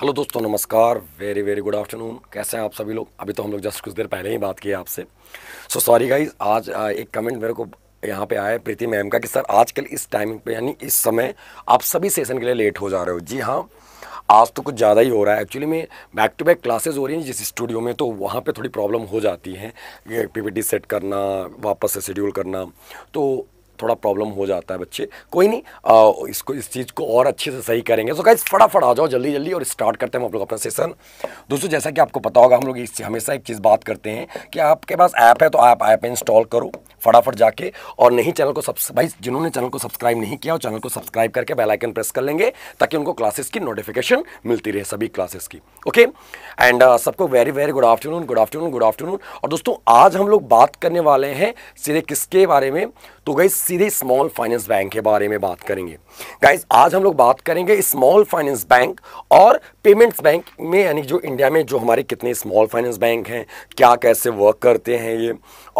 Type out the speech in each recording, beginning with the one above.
Hello दोस्तों नमस्कार very very good afternoon कैसे हैं आप सभी लोग अभी तो हम लोग जस्ट कुछ देर पहले ही बात की आपसे सो सॉरी गाइज आज एक कमेंट मेरे को यहाँ पे आया है प्रीति मैम का कि सर आजकल इस टाइमिंग पे यानी इस समय आप सभी सेशन के लिए लेट हो जा रहे हो जी हाँ आज तो कुछ ज़्यादा ही हो रहा है एक्चुअली में बैक टू बैक क्लासेज हो रही हैं जिस स्टूडियो में तो वहाँ पर थोड़ी प्रॉब्लम हो जाती है पी सेट करना वापस से शेड्यूल करना तो थोड़ा प्रॉब्लम हो जाता है बच्चे कोई नहीं आ, इसको इस चीज़ को और अच्छे से सही करेंगे सो गाइज फटाफट आ जाओ जल्दी जल्दी और स्टार्ट करते हैं हम लोग अपना सेशन दोस्तों जैसा कि आपको पता होगा हम लोग इससे हमेशा एक चीज़ बात करते हैं कि आपके पास ऐप है तो आप ऐप इंस्टॉल करो फटाफट जाके और नहीं चैनल को सब्स भाई जिन्होंने चैनल को सब्सक्राइब नहीं किया वो चैनल को सब्सक्राइब करके बेल आइकन प्रेस कर लेंगे ताकि उनको क्लासेस की नोटिफिकेशन मिलती रहे सभी क्लासेस की ओके एंड uh, सबको very very good afternoon good afternoon good afternoon और दोस्तों आज हम लोग बात करने वाले हैं सीधे किसके बारे में तो गई सीधे स्मॉल फाइनेंस बैंक के बारे में बात करेंगे गाइज आज हम लोग बात करेंगे स्मॉल फाइनेंस बैंक और पेमेंट्स बैंक में यानी जो इंडिया में जो हमारे कितने स्मॉल फाइनेंस बैंक हैं क्या कैसे वर्क करते हैं ये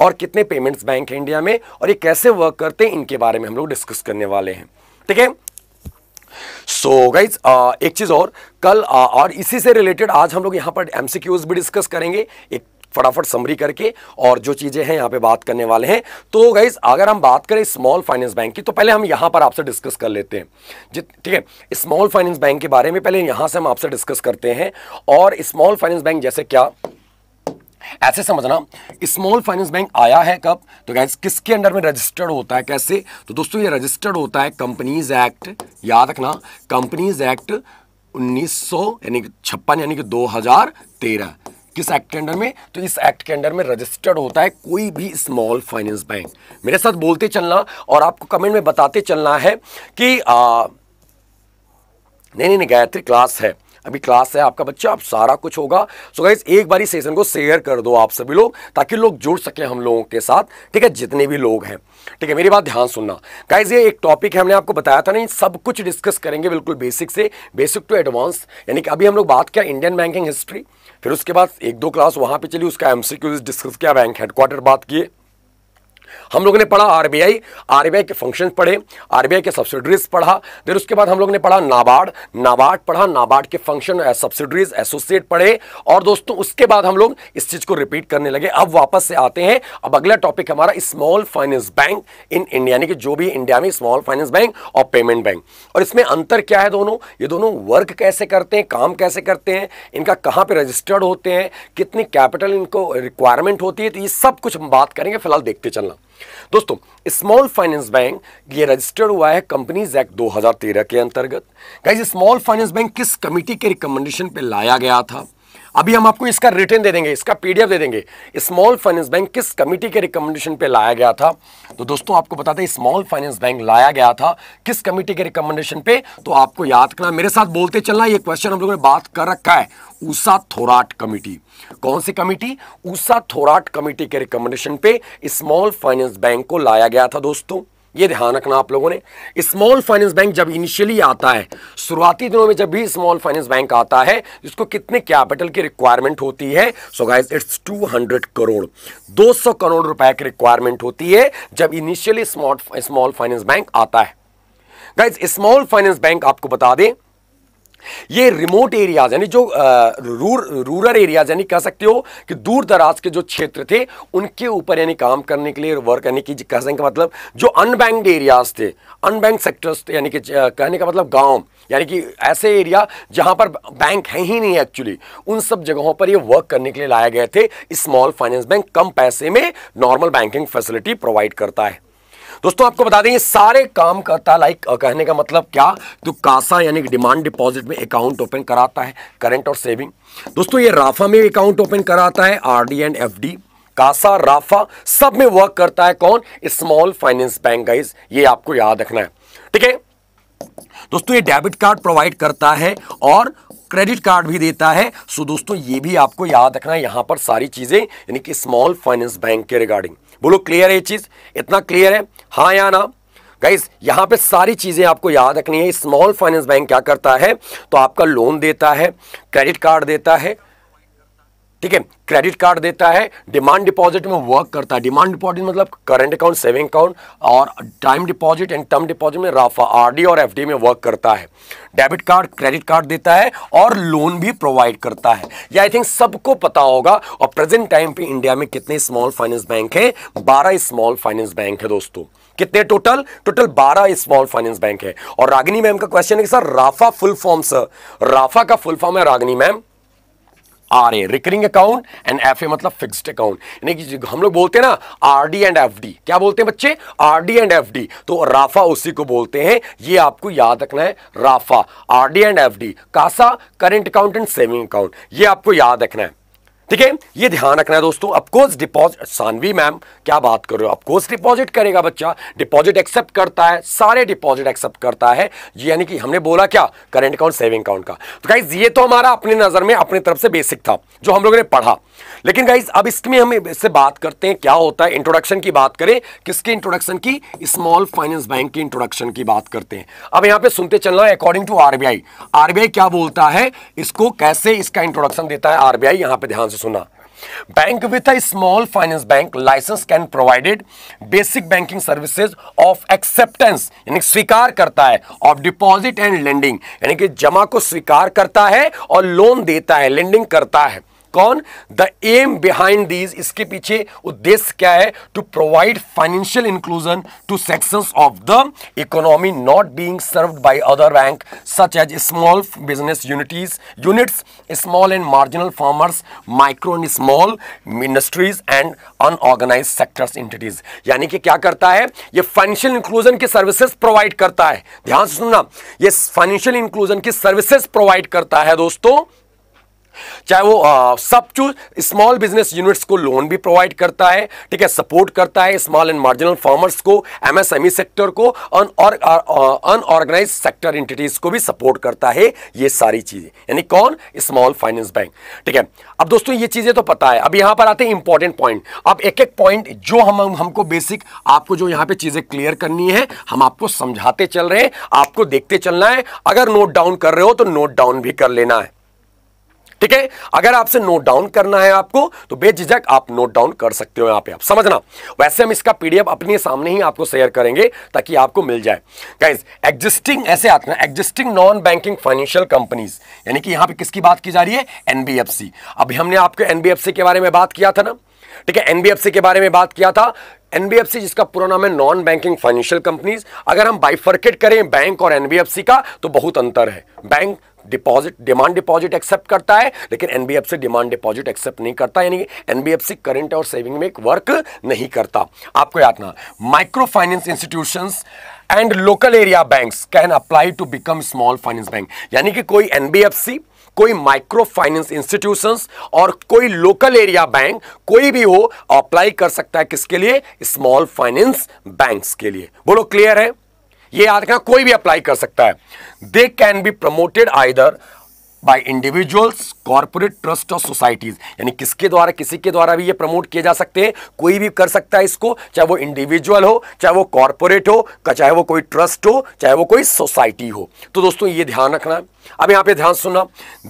और कितने पेमेंट्स बैंक हैं इंडिया में और ये कैसे वर्क करते हैं इनके बारे में हम लोग डिस्कस करने वाले हैं ठीक है सो so गाइज एक चीज़ और कल आ, और इसी से रिलेटेड आज हम लोग यहाँ पर एमसीक्यूज भी डिस्कस करेंगे एक फटाफट समरी करके और जो चीज़ें हैं यहाँ पे बात करने वाले हैं तो गाइज अगर हम बात करें स्मॉल फाइनेंस बैंक की तो पहले हम यहाँ पर आपसे डिस्कस कर लेते हैं ठीक है स्मॉल फाइनेंस बैंक के बारे में पहले यहाँ से हम आपसे डिस्कस करते हैं और स्मॉल फाइनेंस बैंक जैसे क्या ऐसे समझना स्मॉल फाइनेंस बैंक आया है कब तो गैस किसके अंडर में रजिस्टर्ड होता है कैसे तो दोस्तों ये रजिस्टर्ड होता है कंपनीज एक्ट याद रखना कंपनीज एक्ट 1900 यानी कि छप्पन यानी कि 2013 किस एक्ट के अंडर में तो इस एक्ट के अंडर में रजिस्टर्ड होता है कोई भी स्मॉल फाइनेंस बैंक मेरे साथ बोलते चलना और आपको कमेंट में बताते चलना है कि आ, नहीं नहीं नहीं गायत्री क्लास है अभी क्लास है आपका बच्चा आप सारा कुछ होगा सो गाइज एक बार इस सेशन को शेयर कर दो आप सभी लोग ताकि लोग जुड़ सके हम लोगों के साथ ठीक है जितने भी लोग हैं ठीक है मेरी बात ध्यान सुनना गाइज ये एक टॉपिक है हमने आपको बताया था नहीं सब कुछ डिस्कस करेंगे बिल्कुल बेसिक से बेसिक टू एडवांस यानी कि अभी हम लोग बात किया इंडियन बैंकिंग हिस्ट्री फिर उसके बाद एक दो क्लास वहाँ पे चली उसका एम सी डिस्कस किया बैंक हेडक्वार्टर बात किए हम लोगों ने पढ़ा आरबीआई आरबीआई के फंक्शन पढ़े आरबीआई के सब्सिडरीज पढ़ा देर उसके बाद हम लोग ने पढ़ा नाबार्ड नाबार्ड पढ़ा नाबार्ड के फंक्शन सब्सिडरीज एसोसिएट पढ़े और दोस्तों उसके बाद हम लोग इस चीज को रिपीट करने लगे अब वापस से आते हैं अब अगला टॉपिक हमारा small finance bank in India यानी कि जो भी इंडिया में स्मॉल फाइनेंस बैंक और पेमेंट बैंक और इसमें अंतर क्या है दोनों ये दोनों वर्क कैसे करते हैं काम कैसे करते हैं इनका कहाँ पे रजिस्टर्ड होते हैं कितनी कैपिटल इनको रिक्वायरमेंट होती है तो ये सब कुछ हम बात करेंगे फिलहाल देखते चलना दोस्तों स्मॉल फाइनेंस बैंक ये रजिस्टर्ड हुआ है कंपनीज एक्ट 2013 के अंतर्गत गाइज स्मॉल फाइनेंस बैंक किस कमेटी के रिकमेंडेशन पे लाया गया था अभी हम आपको इसका रिटर्न दे देंगे इसका पीडीएफ दे देंगे स्मॉल फाइनेंस बैंक किस कमेटी के रिकमेंडेशन पे लाया गया था तो दोस्तों आपको बता दें स्मॉल फाइनेंस बैंक लाया गया था किस कमेटी के रिकमेंडेशन पे तो आपको याद करना मेरे साथ बोलते चलना ये क्वेश्चन हम लोगों ने बात कर रखा है उषा थोराट कमेटी कौन सी कमेटी ऊषा थोराट कमेटी के रिकमेंडेशन पे स्मॉल फाइनेंस बैंक को लाया गया था दोस्तों ये ध्यान रखना आप लोगों ने स्मॉल फाइनेंस बैंक जब इनिशियली आता है शुरुआती दिनों में जब भी स्मॉल फाइनेंस बैंक आता है इसको कितने कैपिटल की रिक्वायरमेंट होती है so guys it's 200 crore 200 crore रुपए की रिक्वायरमेंट होती है जब इनिशियली स्मॉल फाइनेंस बैंक आता है गाइज स्मॉल फाइनेंस बैंक आपको बता दें ये रिमोट एरियाज यानी जो रूर, रूरल एरियाज यानी कह सकते हो कि दूर दराज के जो क्षेत्र थे उनके ऊपर यानी काम करने के लिए वर्क यानी कि कह सकते मतलब जो अनबैंक्ड एरियाज थे अनबैंक सेक्टर्स थे यानी कि कहने का मतलब गांव यानी कि ऐसे एरिया जहां पर बैंक है ही नहीं एक्चुअली उन सब जगहों पर ये वर्क करने के लिए लाए गए थे स्मॉल फाइनेंस बैंक कम पैसे में नॉर्मल बैंकिंग फैसिलिटी प्रोवाइड करता है दोस्तों आपको बता दें ये सारे काम करता है लाइक कहने का मतलब क्या तो कासा यानी डिमांड डिपॉजिट में अकाउंट ओपन कराता है करेंट और सेविंग दोस्तों ये राफा में अकाउंट ओपन कराता है R and F CASA RAFA सब में वर्क करता है कौन स्मॉल फाइनेंस बैंक गाइज ये आपको याद रखना है ठीक है दोस्तों ये डेबिट कार्ड प्रोवाइड करता है और क्रेडिट कार्ड भी देता है सो दोस्तों ये भी आपको याद रखना है यहां पर सारी चीज़ें यानी कि स्मॉल फाइनेंस बैंक के रिगार्डिंग बोलो क्लियर है ये चीज़ इतना क्लियर है हाँ या ना गाइस यहाँ पे सारी चीज़ें आपको याद रखनी है स्मॉल फाइनेंस बैंक क्या करता है तो आपका लोन देता है क्रेडिट कार्ड देता है ठीक है क्रेडिट कार्ड देता है डिमांड डिपॉजिट में वर्क करता है डिमांड डिपॉजिट मतलब करंट अकाउंट सेविंग अकाउंट और time deposit and term deposit में राफा आरडी और एफडी में वर्क करता है डेबिट कार्ड क्रेडिट कार्ड देता है और लोन भी प्रोवाइड करता है ये आई थिंक सबको पता होगा और प्रेजेंट टाइम पे इंडिया में कितने स्मॉल फाइनेंस बैंक है बारह स्मॉल फाइनेंस बैंक है दोस्तों कितने टोटल टोटल बारह स्मॉल फाइनेंस बैंक है और रागिनी मैम का क्वेश्चन है कि sir RAFA full form sir RAFA का फुल फॉर्म है Ragini ma'am R A recurring account and F A मतलब फिक्स्ड अकाउंट यानी कि हम लोग बोलते हैं ना R D and F D क्या बोलते हैं बच्चे R D and F D तो राफा उसी को बोलते हैं ये आपको याद रखना है RAFA R D and F D CASA current account and saving account ये आपको याद रखना है ठीक है ये ध्यान रखना है दोस्तों अफकोर्स डिपॉजिट सानवी मैम क्या बात कर रहे हो अफकोर्स डिपॉजिट करेगा बच्चा डिपॉजिट एक्सेप्ट करता है सारे डिपॉजिट एक्सेप्ट करता है यानी कि हमने बोला क्या करेंट अकाउंट सेविंग अकाउंट का तो गाइज ये तो हमारा अपनी नजर में अपनी तरफ से बेसिक था जो हम लोगों ने पढ़ा लेकिन गाइज अब इसमें हम इससे बात करते हैं क्या होता है इंट्रोडक्शन की बात करें किसके इंट्रोडक्शन की स्मॉल फाइनेंस बैंक की इंट्रोडक्शन की बात करते हैं अब यहां पे सुनते चलना है अकॉर्डिंग टू आरबीआई आरबीआई क्या बोलता है इसको कैसे इसका इंट्रोडक्शन देता है आरबीआई यहां पर ध्यान से सुना bank with a small finance bank license can provided basic banking services of acceptance यानी स्वीकार करता है ऑफ डिपॉजिट एंड लेंडिंग यानी कि जमा को स्वीकार करता है और लोन देता है लेंडिंग करता है कौन द एम बिहाइंड दीज इसके पीछे उद्देश्य क्या है to provide financial inclusion to sections of the economy not being served by other bank such as small business unities units small and marginal farmers micro and small industries and unorganise sectors entities यानी कि क्या करता है ये financial inclusion की services provide करता है ध्यान से सुनना ये फाइनेंशियल इंक्लूजन की सर्विसेज प्रोवाइड करता है दोस्तों चाहे वो सब टू स्मॉल बिजनेस यूनिट्स को लोन भी प्रोवाइड करता है ठीक है सपोर्ट करता है स्मॉल एंड मार्जिनल फार्मर्स को एमएसएमई सेक्टर e को अनऑर्गेनाइज सेक्टर इंटिटीज को भी सपोर्ट करता है ये सारी चीजें यानी कौन स्मॉल फाइनेंस बैंक ठीक है अब दोस्तों ये चीजें तो पता है अब यहां पर आते हैं इंपॉर्टेंट पॉइंट अब एक एक पॉइंट जो हम हमको बेसिक आपको जो यहां पर चीजें क्लियर करनी है हम आपको समझाते चल रहे हैं आपको देखते चलना है अगर नोट डाउन कर रहे हो तो नोट डाउन भी कर लेना है ठीक है अगर आपसे नोट डाउन करना है आपको तो बेझिझक आप नोट डाउन कर सकते हो यहां पे आप समझना वैसे हम इसका पीडीएफ अपने सामने ही आपको शेयर करेंगे ताकि आपको मिल जाए गाइज एग्जिस्टिंग ऐसे आते हैं existing non banking financial companies यानी कि यहां पर किसकी बात की जा रही है एनबीएफसी अभी हमने आपको एनबीएफसी के बारे में बात किया था ना ठीक है एनबीएफसी के बारे में बात किया था एनबीएफसी जिसका पूरा नाम है नॉन बैंकिंग फाइनेंशियल कंपनीज अगर हम बाइफर्केट करें बैंक और एनबीएफसी का तो बहुत अंतर है bank deposit demand deposit accept करता है लेकिन एनबीएफसी डिमांड डिपॉजिट एक्सेप्ट नहीं करता यानी एनबीएफसी करंट और सेविंग में एक वर्क नहीं करता आपको याद ना micro finance institution and local area bank can apply to become small finance bank यानी कि कोई एनबीएफसी कोई माइक्रो फाइनेंस इंस्टीट्यूशन और कोई लोकल एरिया बैंक कोई भी हो अप्लाई कर सकता है किसके लिए स्मॉल फाइनेंस बैंक्स के लिए बोलो क्लियर है ये याद रखना कोई भी अप्लाई कर सकता है they can be promoted either by individuals corporate trust और सोसाइटीज यानी किसके द्वारा किसी के द्वारा भी ये प्रमोट किए जा सकते हैं कोई भी कर सकता है इसको चाहे वो इंडिविजुअल हो चाहे वो कॉरपोरेट हो चाहे वो कोई ट्रस्ट हो चाहे वो कोई सोसाइटी हो तो दोस्तों ये ध्यान रखना अब यहाँ पे ध्यान सुनना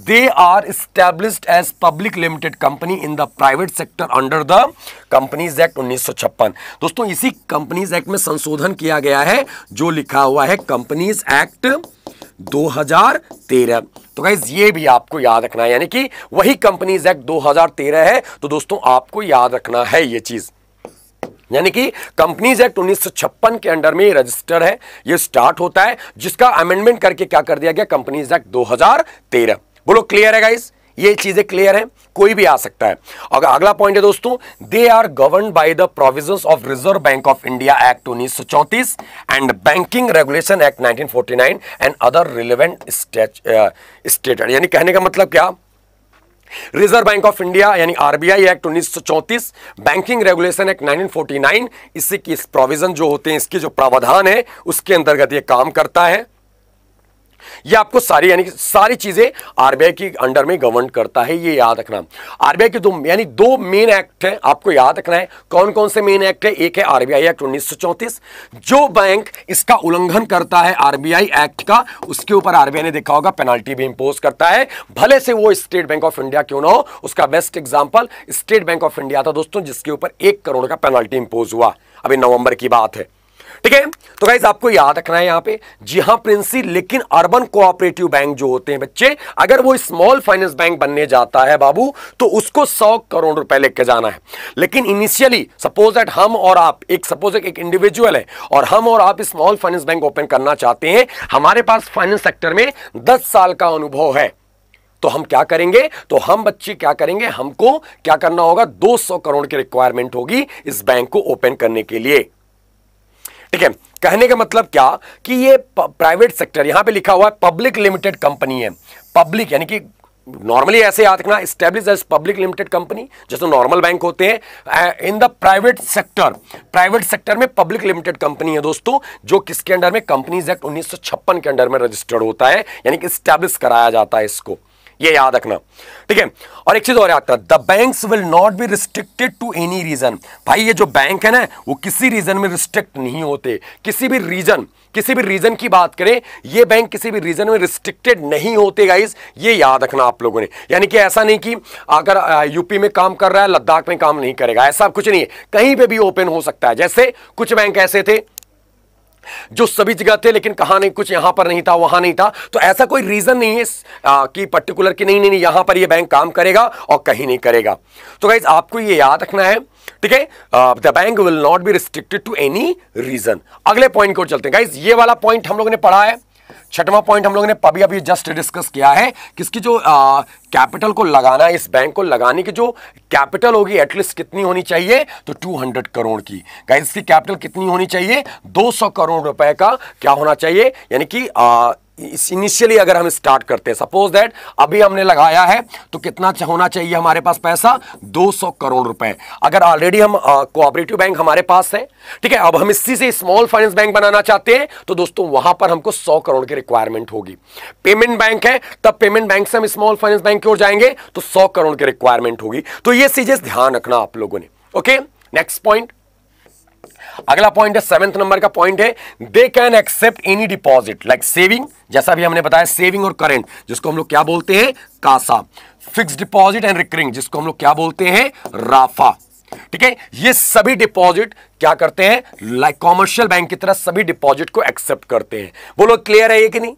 they are established as public limited company in the private sector under the companies act उन्नीस दोस्तों इसी कंपनीज एक्ट में संशोधन किया गया है जो लिखा हुआ है कंपनीज एक्ट 2013 तो गाइज ये भी आपको याद रखना है यानी कि वही कंपनीज एक्ट 2013 है तो दोस्तों आपको याद रखना है ये चीज़ यानी कि कंपनीज एक्ट 1956 के अंडर में रजिस्टर है ये स्टार्ट होता है जिसका अमेंडमेंट करके क्या कर दिया गया कंपनीज एक्ट 2013 बोलो क्लियर है गाइज ये चीज़ें क्लियर हैं कोई भी आ सकता है और अगला पॉइंट है दोस्तों they are govern by the provisions of reserve bank of India act उन्नीस and banking regulation act 1949 and other relevant state यानी कहने का मतलब क्या रिजर्व बैंक ऑफ इंडिया यानी आरबीआई एक्ट उन्नीस बैंकिंग रेगुलेशन एक्ट 1949 इसी की इस प्रोविजन जो होते हैं इसके जो प्रावधान है उसके अंतर्गत ये काम करता है ये आपको सारी यानी सारी चीजें आरबीआई के अंडर में गवर्न करता है ये याद रखना आरबीआई के दो यानी दो मेन एक्ट है आपको याद रखना है कौन कौन से मेन एक्ट है एक है आरबीआई एक्ट उन्नीस जो बैंक इसका उल्लंघन करता है आरबीआई एक्ट का उसके ऊपर आरबीआई ने देखा होगा पेनाल्टी भी इंपोज करता है भले से वो स्टेट बैंक ऑफ इंडिया क्यों ना हो उसका best example state bank of India था दोस्तों जिसके ऊपर एक करोड़ का पेनाल्टी इंपोज हुआ अभी नवंबर की बात है ठीक है तो गाइज आपको याद रखना है यहां पे जी हाँ प्रिंसी लेकिन अर्बन कोऑपरेटिव बैंक जो होते हैं बच्चे अगर वो स्मॉल फाइनेंस बैंक बनने जाता है बाबू तो उसको सौ करोड़ रुपए लेके जाना है लेकिन इनिशियली सपोज दैट हम और आप एक सपोज एक इंडिविजुअल है और हम और आप स्मॉल फाइनेंस बैंक ओपन करना चाहते हैं हमारे पास फाइनेंस सेक्टर में दस साल का अनुभव है तो हम क्या करेंगे तो हम बच्चे क्या करेंगे हमको क्या करना होगा 200 करोड़ की रिक्वायरमेंट होगी इस बैंक को ओपन करने के लिए ठीक है कहने का मतलब क्या कि ये प्राइवेट सेक्टर यहां पे लिखा हुआ है पब्लिक लिमिटेड कंपनी है पब्लिक यानी कि नॉर्मली ऐसे याद रखना establish as public limited company जैसे नॉर्मल बैंक होते हैं in the private sector private sector में पब्लिक लिमिटेड कंपनी है दोस्तों जो किसके अंडर में कंपनीज एक्ट 1956 के अंडर में रजिस्टर्ड होता है यानी कि स्टैब्लिश कराया जाता है इसको ये याद रखना ठीक है और एक चीज और याद रखना the bank will not be restricted to any region भाई ये जो बैंक है ना वो किसी रीजन में रिस्ट्रिक्ट नहीं होते किसी भी रीजन किसी भी रीजन की बात करें ये बैंक किसी भी रीजन में रिस्ट्रिक्टेड नहीं होते गाइस ये याद रखना आप लोगों ने यानी कि ऐसा नहीं कि अगर यूपी में काम कर रहा है लद्दाख में काम नहीं करेगा ऐसा कुछ नहीं है कहीं पे भी ओपन हो सकता है जैसे कुछ बैंक ऐसे थे जो सभी जगह थे लेकिन कहा नहीं कुछ यहां पर नहीं था वहां नहीं था तो ऐसा कोई रीजन नहीं है आ, कि पर्टिकुलर कि नहीं नहीं नहीं यहां पर ये यह बैंक काम करेगा और कहीं नहीं करेगा तो गाइज आपको ये याद रखना है ठीक है the bank will not be restricted to any region अगले पॉइंट को चलते हैं गाइज ये वाला पॉइंट हम लोगों ने पढ़ा है छठवां पॉइंट हम लोगों ने अभी अभी जस्ट डिस्कस किया है किसकी जो कैपिटल को लगाना इस बैंक को लगाने की जो कैपिटल होगी एटलीस्ट कितनी होनी चाहिए तो 200 करोड़ की गाइस इसकी कैपिटल कितनी होनी चाहिए 200 करोड़ रुपए का क्या होना चाहिए यानी कि इनिशियली अगर हम स्टार्ट करते हैं सपोज दैट अभी हमने लगाया है तो कितना होना चाहिए हमारे पास पैसा 200 करोड़ रुपए अगर ऑलरेडी हम कोऑपरेटिव बैंक हमारे पास है ठीक है अब हम इसी से स्मॉल फाइनेंस बैंक बनाना चाहते हैं तो दोस्तों वहां पर हमको 100 करोड़ की रिक्वायरमेंट होगी पेमेंट बैंक है तब पेमेंट बैंक से हम स्मॉल फाइनेंस बैंक की ओर जाएंगे तो सौ करोड़ की रिक्वायरमेंट होगी तो ये चीजें ध्यान रखना आप लोगों ने ओके नेक्स्ट पॉइंट अगला पॉइंट है सेवेंथ नंबर का पॉइंट है they can accept any deposit like saving जैसा भी हमने बताया सेविंग और करेंट जिसको हम लोग क्या बोलते हैं CASA fix deposit and recurring जिसको हम लोग क्या बोलते हैं राफा ठीक है ये सभी डिपॉजिट क्या करते हैं लाइक कॉमर्शियल बैंक की तरह सभी डिपॉजिट को एक्सेप्ट करते हैं बोलो क्लियर है ये कि नहीं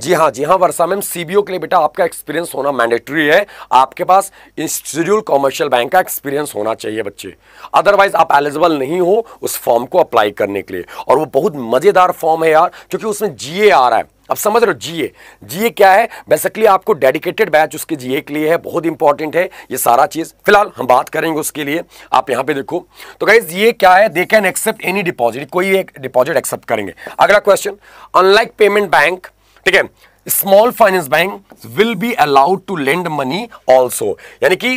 जी हाँ जी हाँ वर्षा मैम सीबीओ के लिए बेटा आपका एक्सपीरियंस होना मैंडेटरी है आपके पास इंस्टीट्यूट कॉमर्शियल बैंक का एक्सपीरियंस होना चाहिए बच्चे अदरवाइज आप एलिजिबल नहीं हो उस फॉर्म को अप्लाई करने के लिए और वो बहुत मज़ेदार फॉर्म है यार क्योंकि उसमें जीए आ रहा है अब समझ रहे हो जीए जीए क्या है बेसिकली आपको डेडिकेटेड बैच उसके जीए के लिए है बहुत इंपॉर्टेंट है ये सारा चीज़ फिलहाल हम बात करेंगे उसके लिए आप यहां पे देखो तो गाइज ये क्या है they can accept any deposit कोई एक डिपॉजिट एक्सेप्ट करेंगे अगला क्वेश्चन अनलाइक पेमेंट बैंक ठीक है small finance bank will be allowed to lend money also यानी कि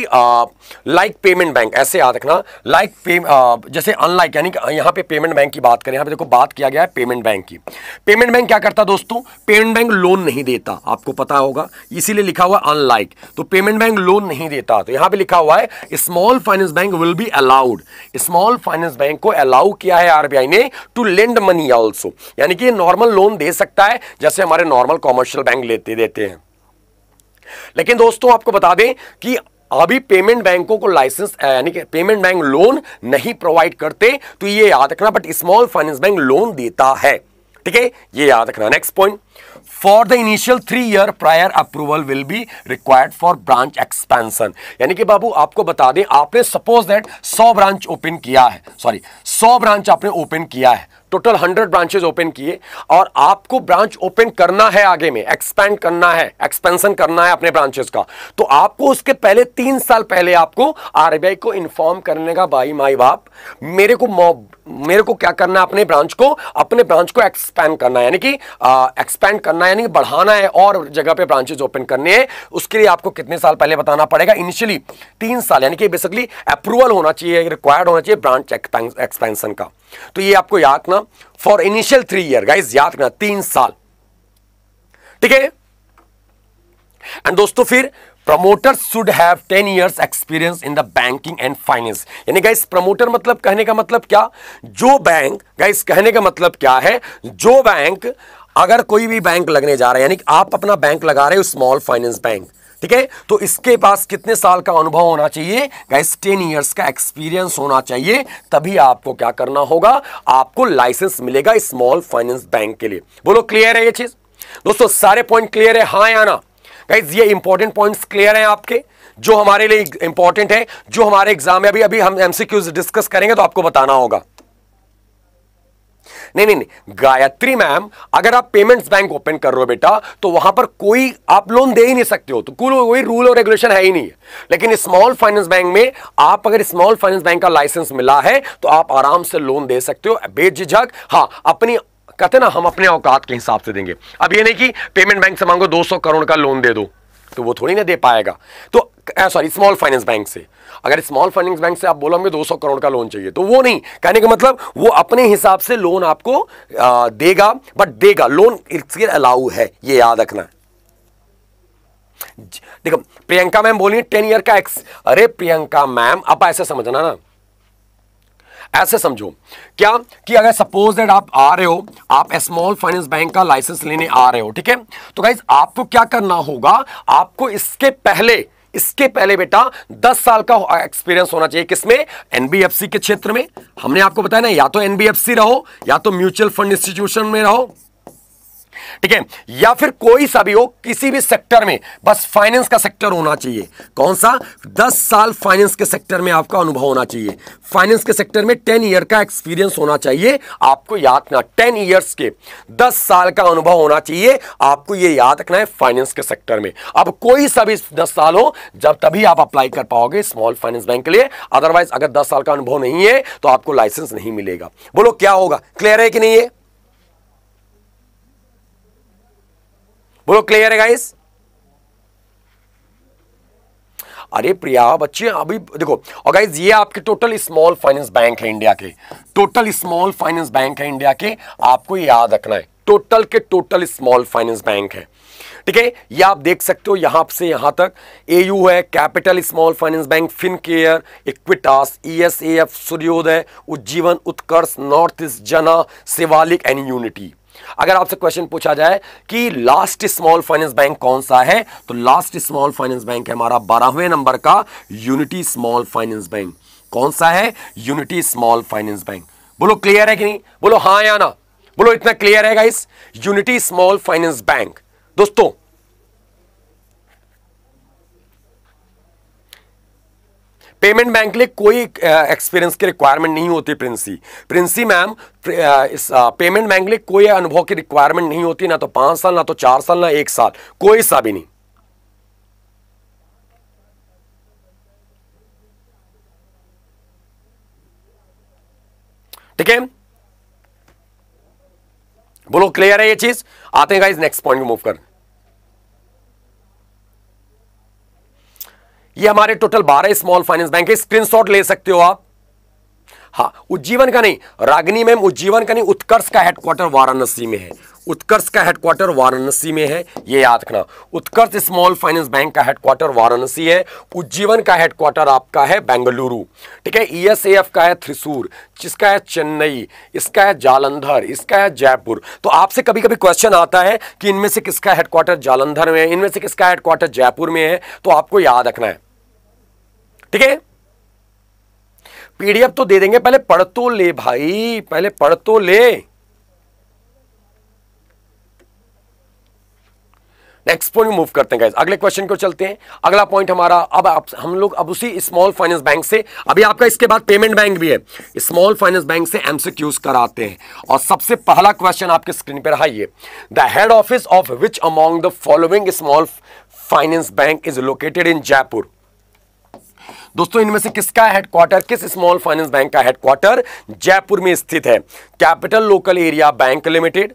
लाइक पेमेंट बैंक ऐसे याद रखना लाइक like uh, जैसे अनलाइक यानी कि यहां पे पेमेंट बैंक की बात करें यहां पे देखो बात किया गया है पेमेंट बैंक की पेमेंट बैंक क्या करता दोस्तों पेमेंट बैंक लोन नहीं देता आपको पता होगा इसीलिए लिखा हुआ अनलाइक तो पेमेंट बैंक लोन नहीं देता तो यहां पर लिखा हुआ है small finance bank will be allowed small finance bank को अलाउ किया है आरबीआई ने टू लेंड मनी ऑल्सो यानी कि नॉर्मल लोन दे सकता है जैसे हमारे नॉर्मल कॉमर्शियल नेशनल बैंक लेते देते हैं लेकिन दोस्तों आपको बता दें कि अभी पेमेंट बैंकों को लाइसेंस यानी कि पेमेंट बैंक लोन नहीं प्रोवाइड करते तो ये याद रखना but small finance bank loan देता है ठीक है ये याद रखना next point for the initial three year prior approval will be required for branch expansion यानी कि बाबू आपको बता दें आपने सपोज दैट 100 ब्रांच ओपन किया है सॉरी 100 ब्रांच आपने ओपन किया है टोटल 100 ब्रांचेज ओपन किए और आपको ब्रांच ओपन करना है आगे में एक्सपेंड करना है एक्सपेंशन करना है अपने ब्रांचेस का तो आपको उसके पहले तीन साल पहले आपको आरबीआई को इन्फॉर्म करने का भाई माई बाप मेरे को मेरे को क्या करना है अपने ब्रांच को अपने ब्रांच को एक्सपेंड करना है यानी कि एक्सपेंड एक्सपेंड करना है यानी बढ़ाना है और जगह पे ब्रांचेज ओपन करने हैं उसके लिए आपको कितने साल पहले बताना पड़ेगा इनिशियली तीन साल यानी कि बेसिकली अप्रूवल होना चाहिए रिक्वायर्ड होना चाहिए ब्रांच एक्सपेंशन का तो ये आपको याद रखना for initial three year guys याद रखना तीन साल ठीक है एंड दोस्तों फिर promoter should have ten years experience in the banking and finance यानी गाइस प्रमोटर मतलब कहने का मतलब क्या जो बैंक गाइस कहने का मतलब क्या है जो बैंक अगर कोई भी बैंक लगने जा रहा है यानी कि आप अपना बैंक लगा रहे हो स्मॉल फाइनेंस बैंक ठीक है तो इसके पास कितने साल का अनुभव होना चाहिए गाइस टेन इयर्स का एक्सपीरियंस होना चाहिए तभी आपको क्या करना होगा आपको लाइसेंस मिलेगा स्मॉल फाइनेंस बैंक के लिए बोलो क्लियर है ये चीज दोस्तों सारे पॉइंट क्लियर है हाँ आना ना गाइज ये इंपॉर्टेंट पॉइंट क्लियर है आपके जो हमारे लिए इंपॉर्टेंट है जो हमारे एग्जाम में अभी अभी हम एमसीक्यूज डिस्कस करेंगे तो आपको बताना होगा नहीं नहीं नहीं गायत्री मैम अगर आप पेमेंट्स बैंक ओपन कर रहे हो बेटा तो वहां पर कोई आप लोन दे ही नहीं सकते हो तो कोई रूल और रेगुलेशन है ही नहीं है लेकिन स्मॉल फाइनेंस बैंक में आप अगर स्मॉल फाइनेंस बैंक का लाइसेंस मिला है तो आप आराम से लोन दे सकते हो बेझिझक हाँ अपनी कहते ना हम अपने औकात के हिसाब से देंगे अब ये नहीं कि पेमेंट बैंक से मांगो 200 करोड़ का लोन दे दो तो वो थोड़ी ना दे पाएगा तो सॉरी स्मॉल फाइनेंस बैंक से अगर स्मॉल फाइनेंस बैंक से आप बोलोगे 200 करोड़ का लोन चाहिए तो वो नहीं कहने का मतलब वो अपने हिसाब से लोन आपको आ, देगा बट देगा लोन इसके अलाउ है ये याद रखना देखो प्रियंका मैम बोली टेन ईयर का एक्स अरे प्रियंका मैम आप ऐसे समझना ना ऐसे समझो क्या कि अगर सपोज दैट आप आ रहे हो आप स्मॉल फाइनेंस बैंक का लाइसेंस लेने आ रहे हो ठीक है तो गाइज आपको क्या करना होगा आपको इसके पहले इसके पहले बेटा 10 साल का एक्सपीरियंस होना चाहिए किसमें एनबीएफसी के क्षेत्र में हमने आपको बताया ना या तो एनबीएफसी रहो या तो म्यूचुअल फंड इंस्टीट्यूशन में रहो ठीक है या फिर कोई सा भी हो किसी भी सेक्टर में बस फाइनेंस का सेक्टर होना चाहिए कौन सा दस साल फाइनेंस के सेक्टर में आपका अनुभव होना चाहिए फाइनेंस के सेक्टर में टेन ईयर का एक्सपीरियंस होना चाहिए आपको याद रखना टेन ईयर्स के दस साल का अनुभव होना चाहिए आपको यह याद रखना है फाइनेंस के सेक्टर में अब कोई सा भी दस साल हो जब तभी आप अप्लाई कर पाओगे स्मॉल फाइनेंस बैंक के लिए अदरवाइज अगर दस साल का अनुभव नहीं है तो आपको लाइसेंस नहीं मिलेगा बोलो क्या होगा क्लियर है कि नहीं है बोलो क्लियर है गाइस अरे प्रिया बच्चे अभी देखो और गाइज ये आपके टोटल स्मॉल फाइनेंस बैंक है इंडिया के टोटल स्मॉल फाइनेंस बैंक है इंडिया के आपको याद रखना है टोटल के टोटल स्मॉल फाइनेंस बैंक है ठीक है ये आप देख सकते हो यहां से यहां तक एयू है capital small finance bank Fincare Equitas ESF Suryoday Ujjivan उत्कर्ष नॉर्थ ईस्ट जना शिवालिक एंड यूनिटी अगर आपसे क्वेश्चन पूछा जाए कि लास्ट स्मॉल फाइनेंस बैंक कौन सा है तो लास्ट स्मॉल फाइनेंस बैंक है हमारा बारहवें नंबर का यूनिटी स्मॉल फाइनेंस बैंक कौन सा है यूनिटी स्मॉल फाइनेंस बैंक बोलो क्लियर है कि नहीं बोलो हाँ या ना बोलो इतना क्लियर है इस यूनिटी स्मॉल फाइनेंस बैंक दोस्तों पेमेंट बैंक के लिए कोई एक्सपीरियंस की रिक्वायरमेंट नहीं होती प्रिंसी प्रिंसी मैम इस पेमेंट बैंक के लिए कोई अनुभव की रिक्वायरमेंट नहीं होती ना तो पांच साल ना तो चार साल ना एक साल कोई सा भी नहीं ठीक है बोलो क्लियर है ये चीज आते हैं गाइस नेक्स्ट पॉइंट मूव कर ये हमारे टोटल बारह स्मॉल फाइनेंस बैंक है स्क्रीनशॉट ले सकते हो आप हाँ उज्जीवन का नहीं रागनी मैम उज्जीवन का नहीं उत्कर्ष का हेडक्वार्टर वाराणसी में है उत्कर्ष का हेडक्वार्टर वाराणसी में है ये याद रखना उत्कर्ष स्मॉल फाइनेंस बैंक का हेडक्वार्टर वाराणसी है उज्जीवन का हेडक्वार्टर आपका है बेंगलुरु ठीक है ईएसएफ e का है थ्रिसूर जिसका है चेन्नई इसका है जालंधर इसका है जयपुर तो आपसे कभी कभी क्वेश्चन आता है कि इनमें से किसका हेडक्वार्टर जालंधर में है इनमें से किसका हेडक्वार्टर जयपुर में है तो आपको याद रखना है ठीक है पीडीएफ तो दे देंगे पहले पढ़ तो ले भाई पहले पढ़ तो ले नेक्स्ट पॉइंट मूव करते हैं गाइज अगले क्वेश्चन को चलते हैं अगला पॉइंट हमारा अब आप, हम लोग अब उसी स्मॉल फाइनेंस बैंक से अभी आपका इसके बाद पेमेंट बैंक भी है स्मॉल फाइनेंस बैंक से एमसीक्यूज कराते हैं और सबसे पहला क्वेश्चन आपके स्क्रीन पर रहा ये the head office of which among the following small finance bank is located in Jaipur दोस्तों इनमें से किसका हेडक्वार्टर किस स्मॉल फाइनेंस बैंक का हेडक्वार्टर जयपुर में स्थित है capital local area bank limited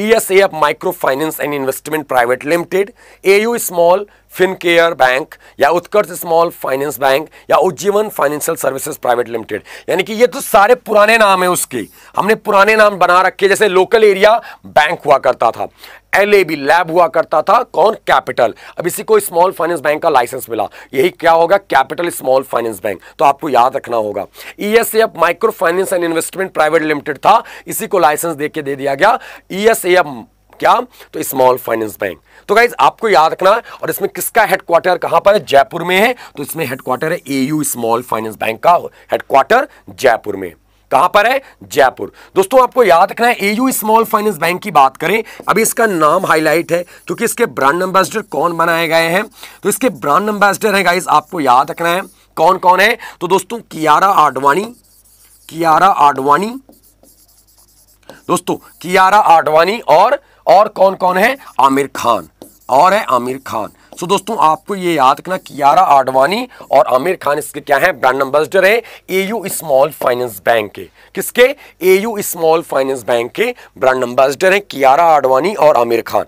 ESF micro finance and investment private limited AU small Fincare bank या उत्कर्ष स्मॉल फाइनेंस बैंक या Ujjivan financial services private limited यानी कि ये तो सारे पुराने नाम है उसके हमने पुराने नाम बना रखे जैसे लोकल एरिया बैंक हुआ करता था एल लैब हुआ करता था कौन कैपिटल अब इसी को स्मॉल फाइनेंस बैंक का लाइसेंस मिला यही क्या होगा कैपिटल स्मॉल फाइनेंस बैंक तो आपको याद रखना होगा ESF e micro finance and investment private limited था इसी को लाइसेंस देके दे दिया गया ईएसएफ e क्या तो स्मॉल फाइनेंस बैंक तो गाइज आपको याद रखना है और इसमें किसका हेडक्वार्टर कहां पर है जयपुर में है तो इसमें हेडक्वार्टर है एयू स्मॉल फाइनेंस बैंक का हेडक्वार्टर जयपुर में कहां पर है जयपुर दोस्तों आपको याद रखना है एयू स्मॉल फाइनेंस बैंक की बात करें अभी इसका नाम हाईलाइट है क्योंकि इसके ब्रांड एम्बेसडर कौन बनाए गए हैं तो इसके ब्रांड एम्बेसडर है गाइज आपको याद रखना है कौन कौन है तो दोस्तों कियारा आडवाणी कियारा आडवाणी दोस्तों कियारा आडवाणी और और कौन कौन है आमिर खान और है आमिर खान सो दोस्तों आपको ये याद रखना कियारा आडवाणी और आमिर खान इसके क्या है ब्रांड एम्बेसडर है एयू स्मॉल फाइनेंस बैंक के किसके एयू स्मॉल फाइनेंस बैंक के ब्रांड एम्बेसडर है कियारा आडवाणी और आमिर खान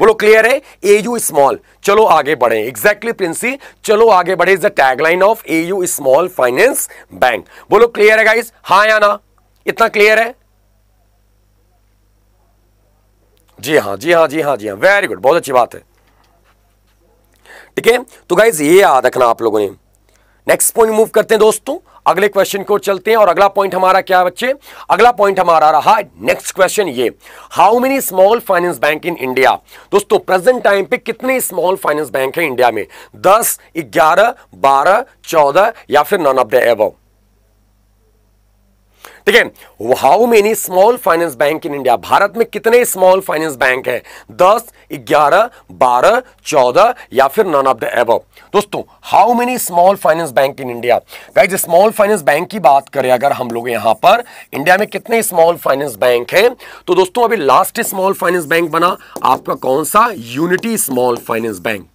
बोलो क्लियर है ए यू स्मॉल चलो आगे बढ़े एग्जैक्टली प्रिंसी चलो आगे बढ़े is the tagline of A U small finance bank बोलो क्लियर है गाइज हाँ या ना इतना क्लियर है जी हाँ जी हाँ जी हाँ जी हाँ वेरी गुड बहुत अच्छी बात है ठीक है तो गाइज ये याद रखना आप लोगों ने नेक्स्ट पॉइंट मूव करते हैं दोस्तों अगले क्वेश्चन को चलते हैं और अगला पॉइंट हमारा क्या है बच्चे अगला पॉइंट हमारा रहा नेक्स्ट क्वेश्चन ये how many small finance bank in India दोस्तों प्रेजेंट टाइम पे कितने स्मॉल फाइनेंस बैंक है इंडिया में दस ग्यारह बारह चौदह या फिर नॉन ऑफ द एबव ठीक है how many small finance bank in India Bharat में कितने स्मॉल फाइनेंस बैंक है दस ग्यारह बारह चौदह या फिर नॉन ऑफ द एब दोस्तों how many small finance bank in India guys small finance bank की बात करें अगर हम लोग यहां पर इंडिया में कितने स्मॉल फाइनेंस बैंक हैं तो दोस्तों अभी लास्ट स्मॉल फाइनेंस बैंक बना आपका कौन सा Unity small finance bank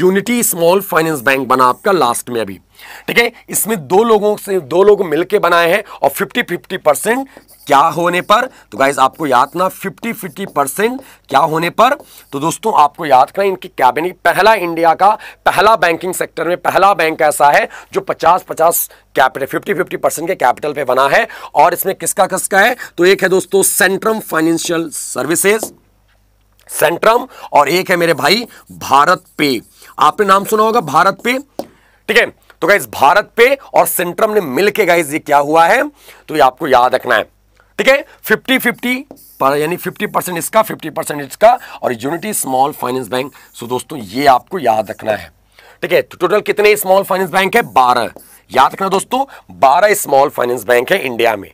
Unity small finance bank बना आपका लास्ट में अभी ठीक है इसमें दो लोगों से दो लोग मिलकर बनाए हैं और 50 50 परसेंट क्या होने पर तो गाइज आपको याद ना 50 50 परसेंट क्या होने पर तो दोस्तों आपको याद करें इनकी कैबिनेट पहला इंडिया का पहला बैंकिंग सेक्टर में पहला बैंक ऐसा है जो 50 50 कैपिटल 50 50 परसेंट के कैपिटल पे बना है और इसमें किसका किसका है तो एक है दोस्तों सेंट्रम फाइनेंशियल सर्विसेज सेंट्रम और एक है मेरे भाई भारत पे आपने नाम सुना होगा भारत पे ठीक है तो गाइज भारत पे और सेंट्रम ने मिलके गाइज ये क्या हुआ है तो ये आपको याद रखना है ठीक है फिफ्टी फिफ्टी यानी फिफ्टी परसेंट इसका फिफ्टी परसेंट इसका और Unity small finance bank so दोस्तों ये आपको याद रखना है ठीक है टोटल तो कितने स्मॉल फाइनेंस बैंक है बारह याद रखना दोस्तों बारह स्मॉल फाइनेंस बैंक है इंडिया में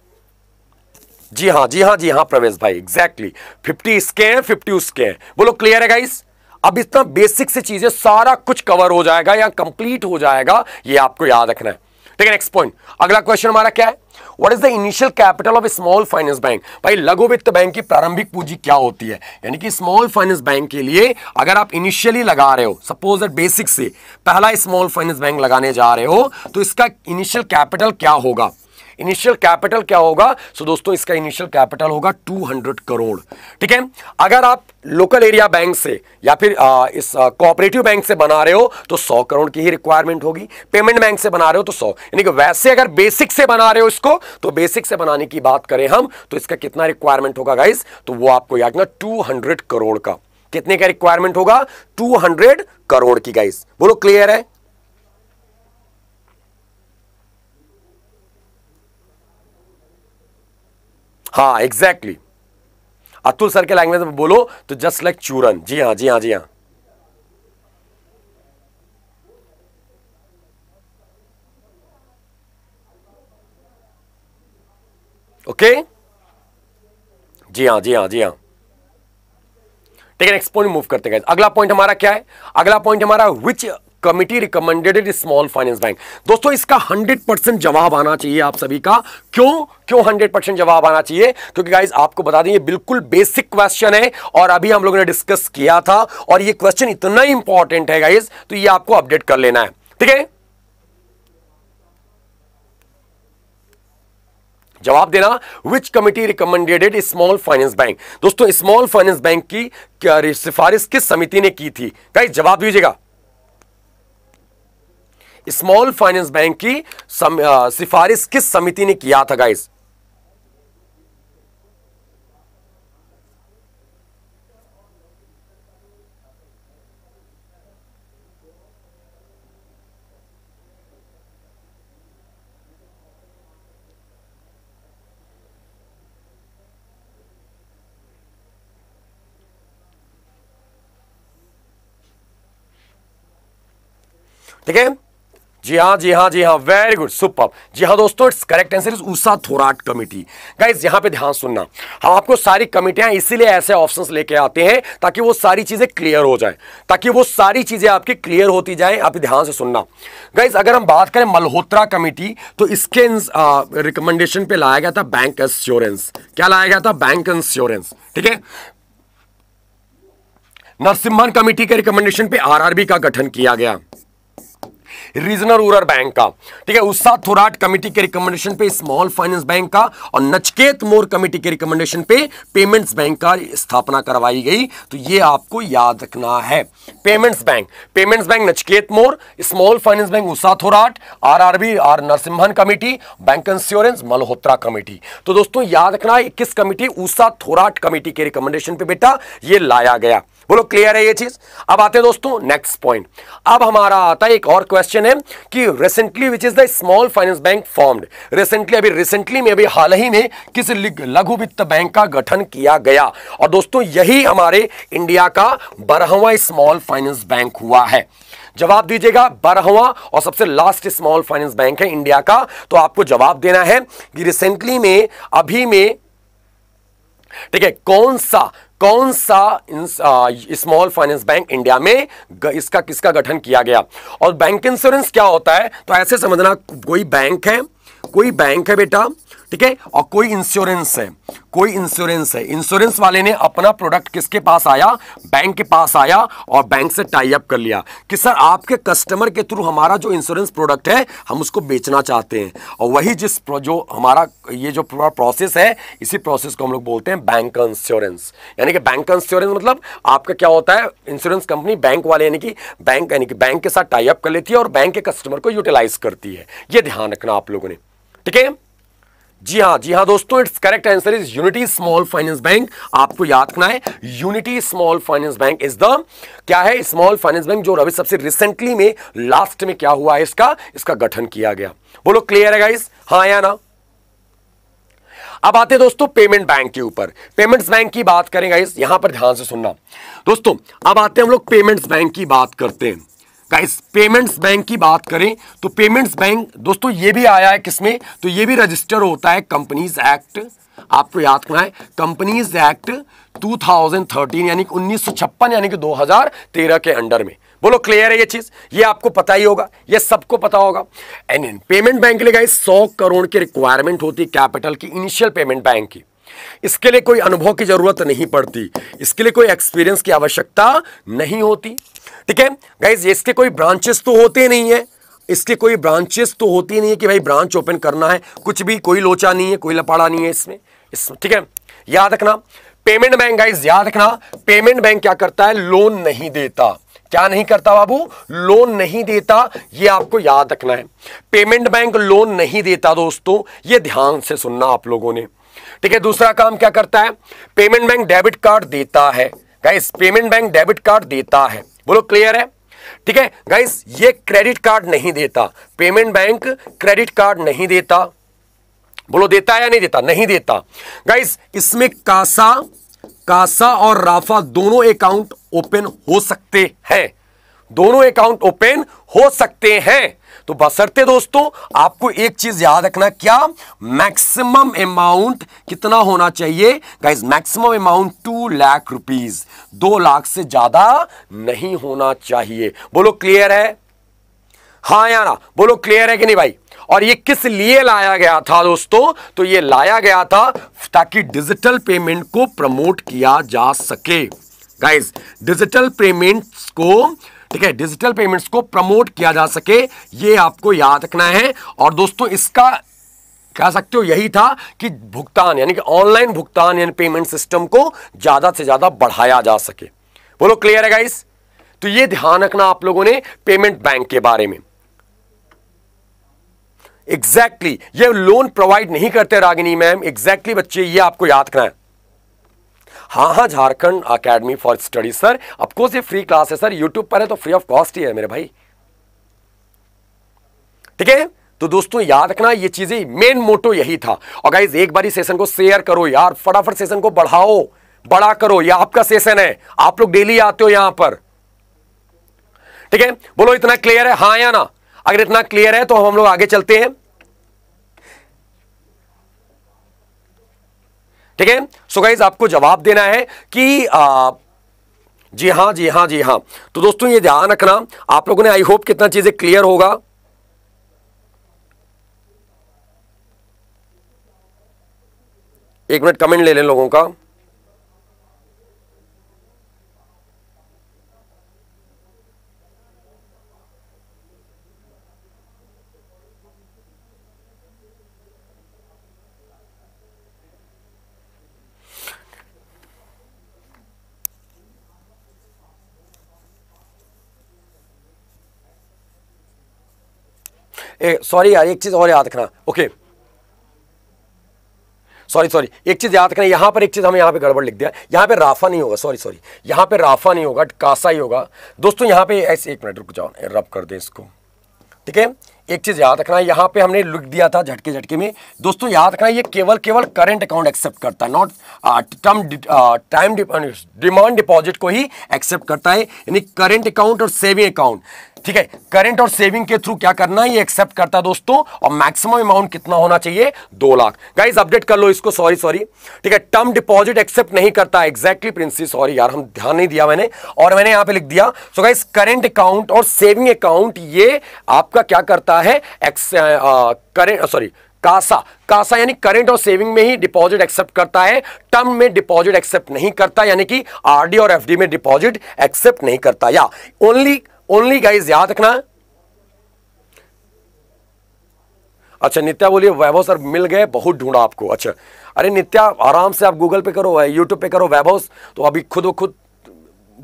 जी हाँ जी हाँ जी हाँ प्रवेश भाई एग्जैक्टली exactly. फिफ्टी इसके हैं फिफ्टी उसके हैं बोलो क्लियर है गाइस अब इतना बेसिक से चीजें सारा कुछ कवर हो जाएगा या कंप्लीट हो जाएगा ये आपको याद रखना है ठीक है नेक्स्ट पॉइंट अगला क्वेश्चन हमारा क्या है what is the initial capital of small finance bank भाई लघु वित्त बैंक की प्रारंभिक पूंजी क्या होती है यानी कि स्मॉल फाइनेंस बैंक के लिए अगर आप इनिशियली लगा रहे हो सपोज दैट बेसिक से पहला स्मॉल फाइनेंस बैंक लगाने जा रहे हो तो इसका इनिशियल कैपिटल क्या होगा इनिशियल कैपिटल क्या होगा सो दोस्तों इसका इनिशियल कैपिटल होगा 200 करोड़ ठीक है अगर आप लोकल एरिया बैंक से या फिर आ, इस कोऑपरेटिव बैंक से बना रहे हो तो 100 करोड़ की ही रिक्वायरमेंट होगी पेमेंट बैंक से बना रहे हो तो 100 यानी कि वैसे अगर बेसिक से बना रहे हो इसको तो बेसिक से बनाने की बात करें हम तो इसका कितना रिक्वायरमेंट होगा गाइस तो वो आपको याद ना टू करोड़ का कितने का रिक्वायरमेंट होगा टू करोड़ की गाइस बोलो क्लियर है हाँ एग्जैक्टली exactly. अतुल सर के लैंग्वेज में तो बोलो तो जस्ट लाइक चूरन जी हाँ जी हाँ जी हाँ ओके okay? जी हाँ जी हाँ जी हाँ ठीक है नेक्स्ट पॉइंट मूव करते हैं अगला पॉइंट हमारा क्या है अगला पॉइंट हमारा which committee recommended it small finance bank दोस्तों इसका 100 परसेंट जवाब आना चाहिए आप सभी का क्यों क्यों 100 परसेंट जवाब आना चाहिए क्योंकि गाइज आपको बता दें ये बिल्कुल बेसिक क्वेश्चन है और अभी हम लोगों ने डिस्कस किया था और ये क्वेश्चन इतना इंपॉर्टेंट है गाइज तो ये आपको अपडेट कर लेना है ठीक है जवाब देना which committee recommended small finance bank दोस्तों स्मॉल फाइनेंस बैंक की सिफारिश किस समिति ने की थी गाइज जवाब दीजिएगा स्मॉल फाइनेंस बैंक की सम, आ, सिफारिश किस समिति ने किया था गाइस ठीक है जी हाँ जी हाँ जी हाँ वेरी गुड सुपर जी हाँ दोस्तों it's correct answer is Usha Thorat committee guys यहाँ पे ध्यान सुनना हम हाँ, आपको सारी कमेटियां इसीलिए ऐसे ऑप्शंस लेके आते हैं ताकि वो सारी चीज़ें क्लियर हो जाए ताकि वो सारी चीज़ें आपकी क्लियर होती जाएं आप ध्यान से सुनना गाइज अगर हम बात करें मल्होत्रा कमेटी तो इसके रिकमेंडेशन पे लाया गया था बैंक इंश्योरेंस क्या लाया गया था बैंक इंश्योरेंस ठीक है नरसिम्हन कमेटी के रिकमेंडेशन पे आरआरबी का गठन किया गया रीजनल रूरल बैंक का ठीक है उत्साह थोराट कमेटी के रिकमेंडेशन पे स्मॉल फाइनेंस बैंक का और नचकेत मोर कमेटी के रिकमेंडेशन पे पेमेंट्स बैंक का स्थापना करवाई गई तो ये आपको याद रखना है payments bank payments bank Nachiket Mor small finance bank Usha Thorat R R B R Narasimhan committee bank insurance Malhotra committee तो दोस्तों याद रखना है किस कमेटी उषा थोराट कमेटी के रिकमेंडेशन पे बेटा ये लाया गया बोलो क्लियर है ये चीज अब आते हैं दोस्तों नेक्स्ट पॉइंट अब हमारा आता है एक और क्वेश्चन क्वेश्चन है कि recently which is the small finance bank formed recently अभी रिसेंटली में अभी हाल ही में किस लघु वित्त बैंक का गठन किया गया और दोस्तों यही हमारे इंडिया का बारहवा स्मॉल फाइनेंस बैंक हुआ है जवाब दीजिएगा बारहवा और सबसे लास्ट स्मॉल फाइनेंस बैंक है इंडिया का तो आपको जवाब देना है कि रिसेंटली में अभी में ठीक है कौन सा कौन सा स्मॉल फाइनेंस बैंक इंडिया में ग, इसका किसका गठन किया गया और बैंक इंश्योरेंस क्या होता है तो ऐसे समझना कोई बैंक है कोई बैंक है बेटा ठीक है और कोई इंश्योरेंस है कोई इंश्योरेंस है इंश्योरेंस वाले ने अपना प्रोडक्ट किसके पास आया बैंक के पास आया और बैंक से टाई अप कर लिया कि सर आपके कस्टमर के थ्रू हमारा जो इंश्योरेंस प्रोडक्ट है हम उसको बेचना चाहते हैं और वही जिस जो हमारा ये जो प्रोसेस है इसी प्रोसेस को हम लोग बोलते हैं बैंक इंश्योरेंस यानी कि बैंक इंश्योरेंस मतलब आपका क्या होता है इंश्योरेंस कंपनी बैंक वाले यानी कि बैंक यानी कि बैंक के साथ टाई अप कर लेती है और बैंक के कस्टमर को यूटिलाइज करती है ये ध्यान रखना आप लोगों ने ठीक है जी हाँ जी हाँ दोस्तों it's correct answer is Unity small finance bank आपको याद रखना है Unity small finance bank is the क्या है स्मॉल फाइनेंस बैंक जो रवि सबसे रिसेंटली में लास्ट में क्या हुआ है इसका इसका गठन किया गया बोलो क्लियर है गाइस हाँ या ना अब आते हैं दोस्तों पेमेंट बैंक के ऊपर पेमेंट्स बैंक की बात करेंगे यहां पर ध्यान से सुनना दोस्तों अब आते हैं हम लोग पेमेंट्स बैंक की बात करते हैं गाइस पेमेंट्स बैंक की बात करें तो पेमेंट्स बैंक दोस्तों ये भी आया है किसमें तो ये भी रजिस्टर होता है कंपनीज एक्ट आपको याद करना है कंपनीज एक्ट 2013 यानी कि उन्नीस यानी कि 2013 के अंडर में बोलो क्लियर है ये चीज ये आपको पता ही होगा ये सबको पता होगा एंड पेमेंट बैंक के लिए गाइस 100 करोड़ की रिक्वायरमेंट होती है कैपिटल की इनिशियल पेमेंट बैंक की इसके लिए कोई अनुभव की जरूरत नहीं पड़ती इसके लिए कोई एक्सपीरियंस की आवश्यकता नहीं होती ठीक है गाइज इसके कोई ब्रांचेस तो होते नहीं है इसके कोई ब्रांचेस तो होती नहीं है कि भाई ब्रांच ओपन करना है कुछ भी कोई लोचा नहीं है कोई लपाड़ा नहीं है इसमें इसमें ठीक है याद रखना पेमेंट बैंक गाइज याद रखना पेमेंट बैंक क्या करता है लोन नहीं देता क्या नहीं करता बाबू लोन नहीं देता ये आपको याद रखना है पेमेंट बैंक लोन नहीं देता दोस्तों ये ध्यान से सुनना आप लोगों ने ठीक है दूसरा काम क्या करता है पेमेंट बैंक डेबिट कार्ड देता है guys payment bank debit card देता है बोलो क्लियर है ठीक है गाइस ये क्रेडिट कार्ड नहीं देता पेमेंट बैंक क्रेडिट कार्ड नहीं देता बोलो देता है या नहीं देता नहीं देता गाइस इसमें कासा कासा और राफा दोनों अकाउंट ओपन हो सकते हैं दोनों अकाउंट ओपन हो सकते हैं तो बसरते दोस्तों आपको एक चीज याद रखना क्या मैक्सिमम अमाउंट कितना होना चाहिए guys maximum amount two lakh rupees दो लाख से ज्यादा नहीं होना चाहिए बोलो क्लियर है हाँ या ना बोलो क्लियर है कि नहीं भाई और ये किस लिए लाया गया था दोस्तों तो ये लाया गया था ताकि डिजिटल पेमेंट को प्रमोट किया जा सके गाइस डिजिटल पेमेंट्स को ठीक है डिजिटल पेमेंट्स को प्रमोट किया जा सके ये आपको याद रखना है और दोस्तों इसका कह सकते हो यही था कि भुगतान यानी कि ऑनलाइन भुगतान यानी पेमेंट सिस्टम को ज़्यादा से ज़्यादा बढ़ाया जा सके बोलो क्लियर है गाइस तो ये ध्यान रखना आप लोगों ने पेमेंट बैंक के बारे में एग्जैक्टली exactly, ये लोन प्रोवाइड नहीं करते रागिनी मैम एग्जैक्टली exactly बच्चे ये आपको याद रखना है हाँ हाँ Jharkhand academy for study sir of course ये फ्री क्लास है सर यूट्यूब पर है तो फ्री ऑफ कॉस्ट ही है मेरे भाई ठीक है तो दोस्तों याद रखना ये चीजें मेन मोटो यही था और गाइज एक बार सेशन को शेयर करो यार फटाफट सेशन को बढ़ाओ बड़ा करो ये आपका सेशन है आप लोग डेली आते हो यहां पर ठीक है बोलो इतना क्लियर है हाँ या ना अगर इतना क्लियर है तो हम लोग आगे चलते हैं ठीक है सो गाइज आपको जवाब देना है कि आ, जी हाँ जी हाँ जी हाँ तो दोस्तों ये ध्यान रखना आप लोगों ने आई होप कितना चीजें क्लियर होगा एक मिनट कमेंट ले लें लोगों का सॉरी यार एक चीज़ और याद रखना ओके सॉरी सॉरी एक चीज़ याद रखना यहां पर एक चीज़ हमें यहां पे गड़बड़ लिख दिया यहां पे राफा नहीं होगा सॉरी सॉरी यहां पे राफा नहीं होगा कासा ही होगा दोस्तों यहां पे ऐसे एक मिनट रुक जाओ रब कर दे इसको ठीक है एक चीज़ याद रखना यहाँ पे हमने लिख दिया था झटके झटके में दोस्तों याद रखना ये केवल केवल करंट अकाउंट एक्सेप्ट करता है not term time demand deposit को ही एक्सेप्ट करता है यानी करंट अकाउंट और सेविंग अकाउंट ठीक है करंट और सेविंग के थ्रू क्या करना है ये एक्सेप्ट करता है दोस्तों और मैक्सिमम अमाउंट कितना होना चाहिए दो लाख गाइज अपडेट कर लो इसको सॉरी सॉरी ठीक है टर्म डिपॉजिट एक्सेप्ट नहीं करता एक्जैक्टली प्रिंसिस सॉरी यार हम ध्यान नहीं दिया मैंने और मैंने यहां पर लिख दिया सो गाइज करेंट अकाउंट और सेविंग अकाउंट ये आपका क्या करता है करेंट सॉरी कासा कासा यानी करेंट और सेविंग में ही डिपॉजिट एक्सेप्ट करता है टर्म में डिपॉजिट एक्सेप्ट नहीं करता यानी कि आरडी और एफडी में डिपॉजिट एक्सेप्ट नहीं करता या ओनली ओनली गाइज याद रखना अच्छा नित्या बोलिए वैभव सर मिल गए बहुत ढूंढा आपको अच्छा अरे नित्या आराम से आप गूगल पे करो यूट्यूब पे करो वैभव तो अभी खुद खुद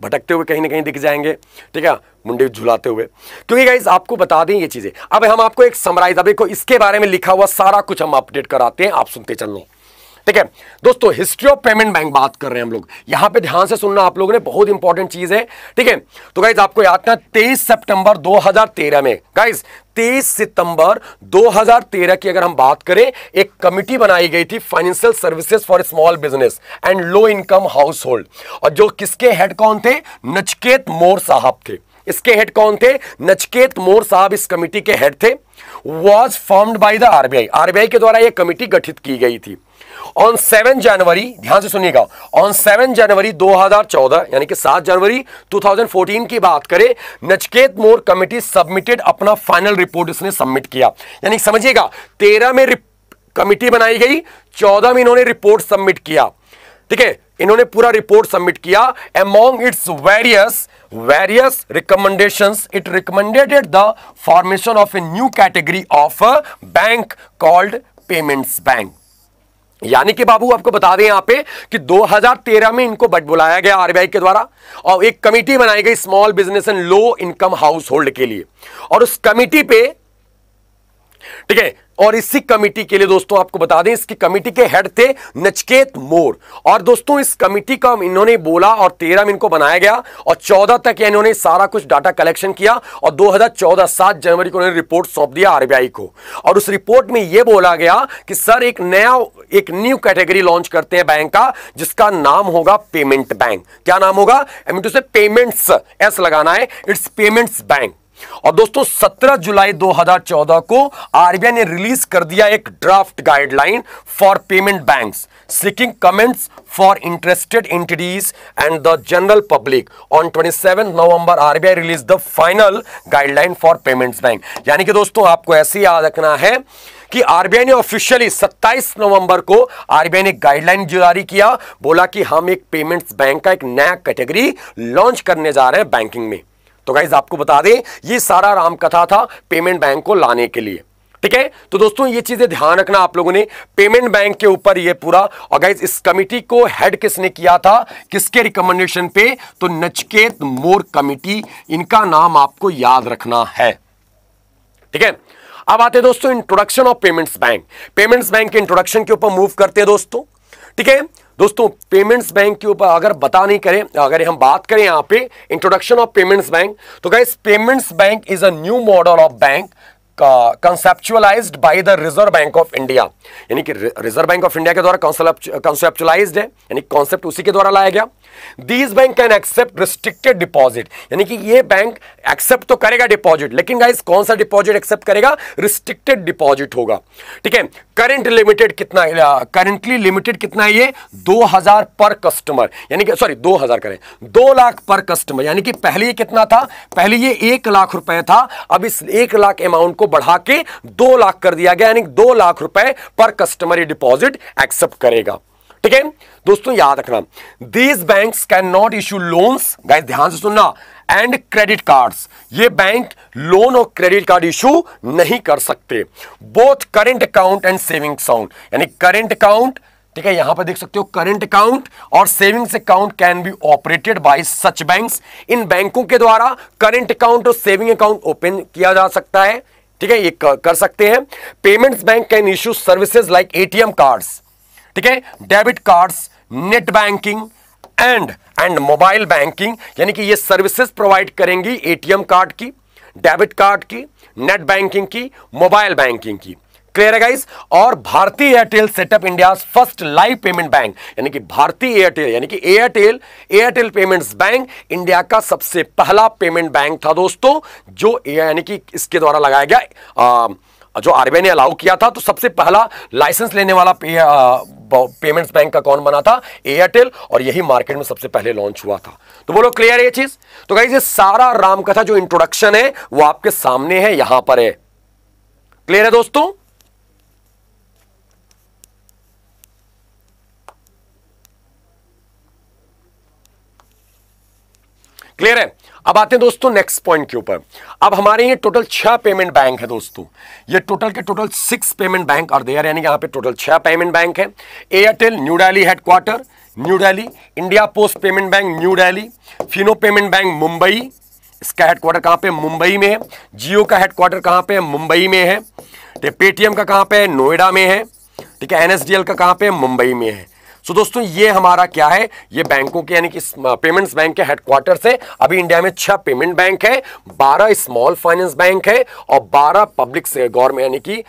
भटकते हुए कहीं ना कहीं दिख जाएंगे ठीक है मुंडे झुलाते हुए क्योंकि गाइज आपको बता दें ये चीज़ें अब हम आपको एक समराइज अभी को इसके बारे में लिखा हुआ सारा कुछ हम अपडेट कराते हैं आप सुनते चल लो ठीक है दोस्तों हिस्ट्री ऑफ पेमेंट बैंक बात कर रहे हैं हम लोग यहां पे ध्यान से सुनना आप लोगों ने बहुत इंपॉर्टेंट चीज है ठीक है तो गाइज आपको याद करना 23 सितंबर 2013 में गाइज 23 सितंबर 2013 की अगर हम बात करें एक कमिटी बनाई गई थी financial services for small business and low income household और जो किसके हेड कौन थे नचकेत मोर साहब थे इसके हेड कौन थे नचकेत मोर साहब इस कमेटी के हेड थे was formed by the RBI RBI के द्वारा यह कमेटी गठित की गई थी ऑन सेवन जनवरी ध्यान से सुनिएगा ऑन सेवन जनवरी 2014 यानी कि सात जनवरी 2014 की बात करें नचकेत मोर कमेटी सबमिटेड अपना फाइनल रिपोर्ट इसने सबमिट किया यानी समझिएगा तेरह में कमेटी बनाई गई चौदह में इन्होंने रिपोर्ट सबमिट किया ठीक है इन्होंने पूरा रिपोर्ट सबमिट किया among its various various recommendation it recommended the formation of a new category of bank called payments bank यानी कि बाबू आपको बता दें यहां पे कि 2013 में इनको बट बुलाया गया आरबीआई के द्वारा और एक कमेटी बनाई गई small business and low income household के लिए और उस कमेटी पे ठीक है और इसी कमेटी के लिए दोस्तों आपको बता दें इसकी कमेटी के हेड थे नचकेत मोर और दोस्तों इस कमेटी का इन्होंने बोला और तेरह में इनको बनाया गया और चौदह तक इन्होंने सारा कुछ डाटा कलेक्शन किया और 2014 सात जनवरी को इन्होंने रिपोर्ट सौंप दिया आरबीआई को और उस रिपोर्ट में यह बोला गया कि सर एक नया एक न्यू कैटेगरी लॉन्च करते हैं बैंक का जिसका नाम होगा पेमेंट बैंक क्या नाम होगा पेमेंट्स एस लगाना है इट्स पेमेंट्स बैंक और दोस्तों 17 जुलाई 2014 को आरबीआई ने रिलीज कर दिया एक draft guideline for payment banks seeking comments for interested entities and the general public on 27 November RBI release the final guideline for payments bank यानी कि दोस्तों आपको ऐसे याद रखना है कि आरबीआई ने ऑफिशियली 27 नवंबर को आरबीआई ने गाइडलाइन जारी किया बोला कि हम एक पेमेंट्स बैंक का एक नया कैटेगरी लॉन्च करने जा रहे हैं बैंकिंग में तो गाइज आपको बता दें ये सारा राम कथा था पेमेंट बैंक को लाने के लिए ठीक है तो दोस्तों ये चीजें ध्यान रखना आप लोगों ने पेमेंट बैंक के ऊपर ये पूरा और गाइज इस कमिटी को हेड किसने किया था किसके रिकमेंडेशन पे तो नचकेत मोर कमिटी इनका नाम आपको याद रखना है ठीक है अब आते हैं दोस्तों introduction of payments bank payments bank के इंट्रोडक्शन के ऊपर मूव करते हैं दोस्तों ठीक है दोस्तों पेमेंट्स बैंक के ऊपर अगर बता नहीं करें अगर हम बात करें यहां पे इंट्रोडक्शन ऑफ पेमेंट्स बैंक तो guys payments bank is a new model of bank conceptualized by the Reserve bank of India यानी कि रिजर्व बैंक ऑफ इंडिया के द्वारा कंसेप्चुअलाइज्ड है यानी कॉन्सेप्ट उसी के द्वारा लाया गया these bank can accept restricted deposit यानी कि ये बैंक एक्सेप्ट तो करेगा डिपॉजिट लेकिन गाइस कौन सा डिपॉजिट एक्सेप्ट करेगा रिस्ट्रिक्टेड डिपॉजिट होगा ठीक है करंट लिमिटेड कितना करंटली लिमिटेड कितना है ये 2000 पर कस्टमर यानी कि सॉरी 2000 करें दो लाख पर कस्टमर यानी कि पहले ये कितना था पहले ये एक लाख रुपए था अब इस एक लाख अमाउंट को बढ़ा के दो लाख कर दिया गया यानी दो लाख रुपए पर कस्टमर ये डिपॉजिट एक्सेप्ट करेगा ठीक है दोस्तों याद रखना these bank can not issue loans guys ध्यान से सुनना एंड क्रेडिट कार्ड्स ये बैंक लोन और क्रेडिट कार्ड इशू नहीं कर सकते both current account and saving account यानी करेंट अकाउंट ठीक है यहां पर देख सकते हो करंट अकाउंट और savings account can be operated by such banks इन बैंकों के द्वारा करंट अकाउंट और सेविंग अकाउंट ओपन किया जा सकता है ठीक है ये कर सकते हैं payments bank can issue services like ATM cards ठीक है debit cards net banking and and mobile banking यानी कि ये सर्विसेज प्रोवाइड करेंगी एटीएम कार्ड की डेबिट कार्ड की नेट बैंकिंग की मोबाइल बैंकिंग की क्लियर है गाइस और भारतीय Airtel setup India first live payment bank यानी कि भारतीय एयरटेल यानी कि Airtel Airtel payments bank India का सबसे पहला पेमेंट बैंक था दोस्तों जो यानी कि इसके द्वारा लगाया गया आ, जो आरबीआई ने अलाउ किया था तो सबसे पहला लाइसेंस लेने वाला पेमेंट्स बैंक का कौन बना था एयरटेल और यही मार्केट में सबसे पहले लॉन्च हुआ था तो बोलो क्लियर ये चीज तो गाइज ये सारा रामकथा जो इंट्रोडक्शन है वो आपके सामने है यहां पर है क्लियर है दोस्तों क्लियर है अब आते हैं दोस्तों नेक्स्ट पॉइंट के ऊपर अब हमारे ये टोटल छह पेमेंट बैंक है दोस्तों ये टोटल के टोटल सिक्स पेमेंट बैंक और देयर यानी यहाँ पे टोटल छह पेमेंट बैंक है Airtel New Delhi headquarter New Delhi India post payment bank New Delhi Fino payment bank Mumbai इसका हेडक्वार्टर कहाँ पे मुंबई में है जियो का हेडक्वार्टर कहाँ पे मुंबई में है पेटीएम तो का कहाँ पे नोएडा में है ठीक है एनएसडीएल का कहाँ पे मुंबई में है सो दोस्तों ये हमारा क्या है ये बैंकों के यानी कि पेमेंट्स बैंक के हेडक्वार्टर है अभी इंडिया में छह पेमेंट बैंक है बारह स्मॉल फाइनेंस बैंक है और बारह पब्लिक गवर्नमेंट यानी कि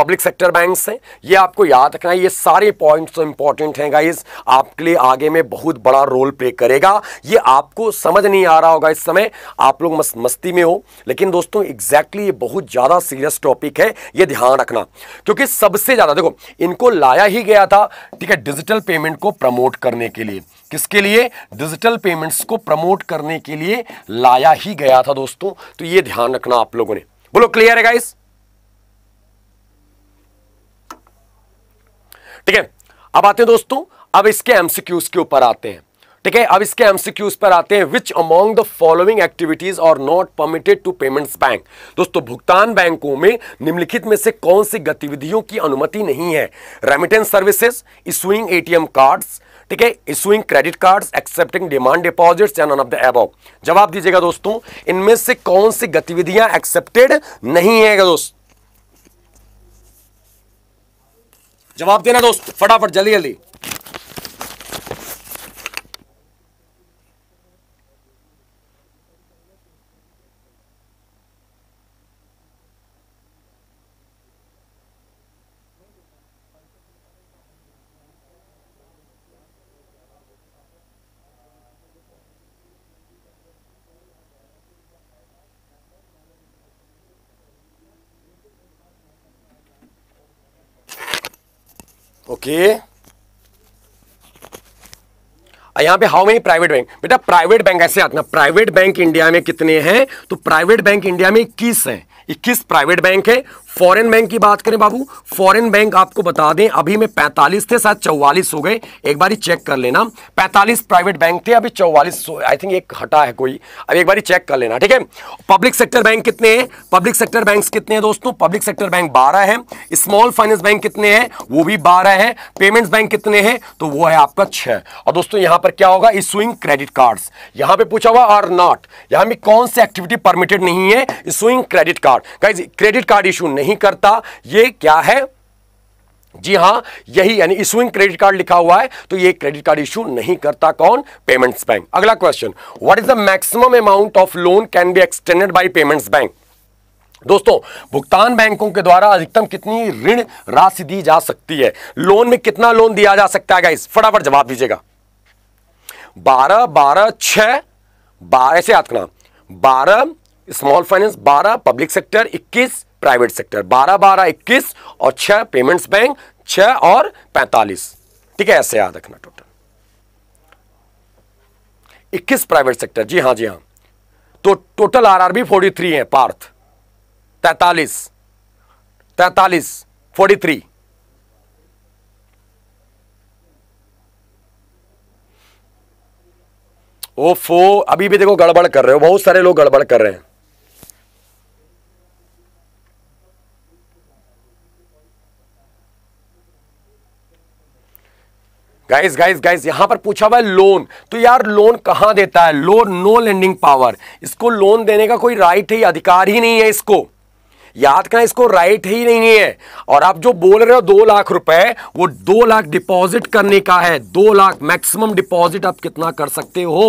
पब्लिक सेक्टर बैंक है ये आपको याद रखना है ये सारे पॉइंट तो इंपॉर्टेंट हैं गाइज आपके लिए आगे में बहुत बड़ा रोल प्ले करेगा ये आपको समझ नहीं आ रहा होगा इस समय आप लोग मस्ती में हो लेकिन दोस्तों एग्जैक्टली ये बहुत ज़्यादा सीरियस टॉपिक है ये ध्यान रखना क्योंकि सबसे ज़्यादा देखो इनको लाया ही गया था ठीक है डिजिटल पेमेंट पेमेंट को प्रमोट करने के लिए किसके लिए डिजिटल पेमेंट्स को प्रमोट करने के लिए लाया ही गया था दोस्तों तो ये ध्यान रखना आप लोगों ने बोलो क्लियर है गाइस ठीक है अब आते हैं दोस्तों अब इसके एमसीक्यूज के ऊपर आते हैं ठीक है अब इसके एमसीक्यूज पर आते हैं which among the following activities और not permitted to payments bank दोस्तों भुगतान बैंकों में निम्नलिखित में से कौन सी गतिविधियों की अनुमति नहीं है remittance services issuing ATM cards ठीक है issuing credit cards accepting demand deposits and on of the above जवाब दीजिएगा दोस्तों इनमें से कौन सी गतिविधियां एक्सेप्टेड नहीं है दोस्त जवाब देना दोस्त फटाफट जल्दी जल्दी Ok? यहाँ पे हाउ मेनी प्राइवेट बैंक बेटा प्राइवेट बैंक ऐसे आते हैं प्राइवेट बैंक इंडिया में कितने हैं तो प्राइवेट बैंक इंडिया में इक्कीस हैं इक्कीस प्राइवेट बैंक है फॉरेन बैंक की बात करें बाबू फॉरेन बैंक आपको बता दें अभी में 45 थे साथ 44 हो गए एक बार चेक कर लेना 45 प्राइवेट बैंक थे अभी 44 आई थिंक एक हटा है कोई अभी एक बार चेक कर लेना ठीक है पब्लिक सेक्टर बैंक कितने हैं पब्लिक सेक्टर बैंक कितने हैं दोस्तों पब्लिक सेक्टर बैंक बारह है स्मॉल फाइनेंस बैंक कितने हैं वो भी बारह है पेमेंट्स बैंक कितने हैं तो वो है आपका छह और दोस्तों यहां पर पर क्या होगा इशुइंग क्रेडिट कार्ड्स यहां पे पूछा हुआ आर नॉट यहां भी कौन सी एक्टिविटी परमिटेड नहीं है issuing credit card guys credit card issue नहीं करता ये क्या है जी हां यही यानी इशूइंग क्रेडिट कार्ड लिखा हुआ है तो ये क्रेडिट कार्ड इशू नहीं करता कौन पेमेंट्स बैंक अगला question what is the maximum amount of loan can be extended by payments bank दोस्तों भुगतान बैंकों के द्वारा अधिकतम कितनी ऋण राशि दी जा सकती है लोन में कितना लोन दिया जा सकता है गाइस फटाफट जवाब दीजिएगा बारह बारह छह बारह ऐसे याद करना बारह स्मॉल फाइनेंस बारह पब्लिक सेक्टर इक्कीस प्राइवेट सेक्टर बारह बारह इक्कीस और छह पेमेंट्स बैंक छह और पैंतालीस ठीक है ऐसे याद रखना टोटल इक्कीस प्राइवेट सेक्टर जी हाँ जी हाँ तो टोटल आरआरबी फोर्टी थ्री है पार्थ तैतालीस तैतालीस फोर्टी थ्री ओफो अभी भी देखो गड़बड़ कर रहे हो बहुत सारे लोग गड़बड़ कर रहे हैं गाइस गाइस गाइस यहां पर पूछा हुआ है लोन तो यार लोन कहां देता है लोन नो लेंडिंग पावर इसको लोन देने का कोई राइट ही अधिकार ही नहीं है इसको याद करना इसको राइट ही नहीं है और आप जो बोल रहे हो दो लाख रुपए वो दो लाख डिपॉजिट करने का है दो लाख मैक्सिमम डिपॉजिट आप कितना कर सकते हो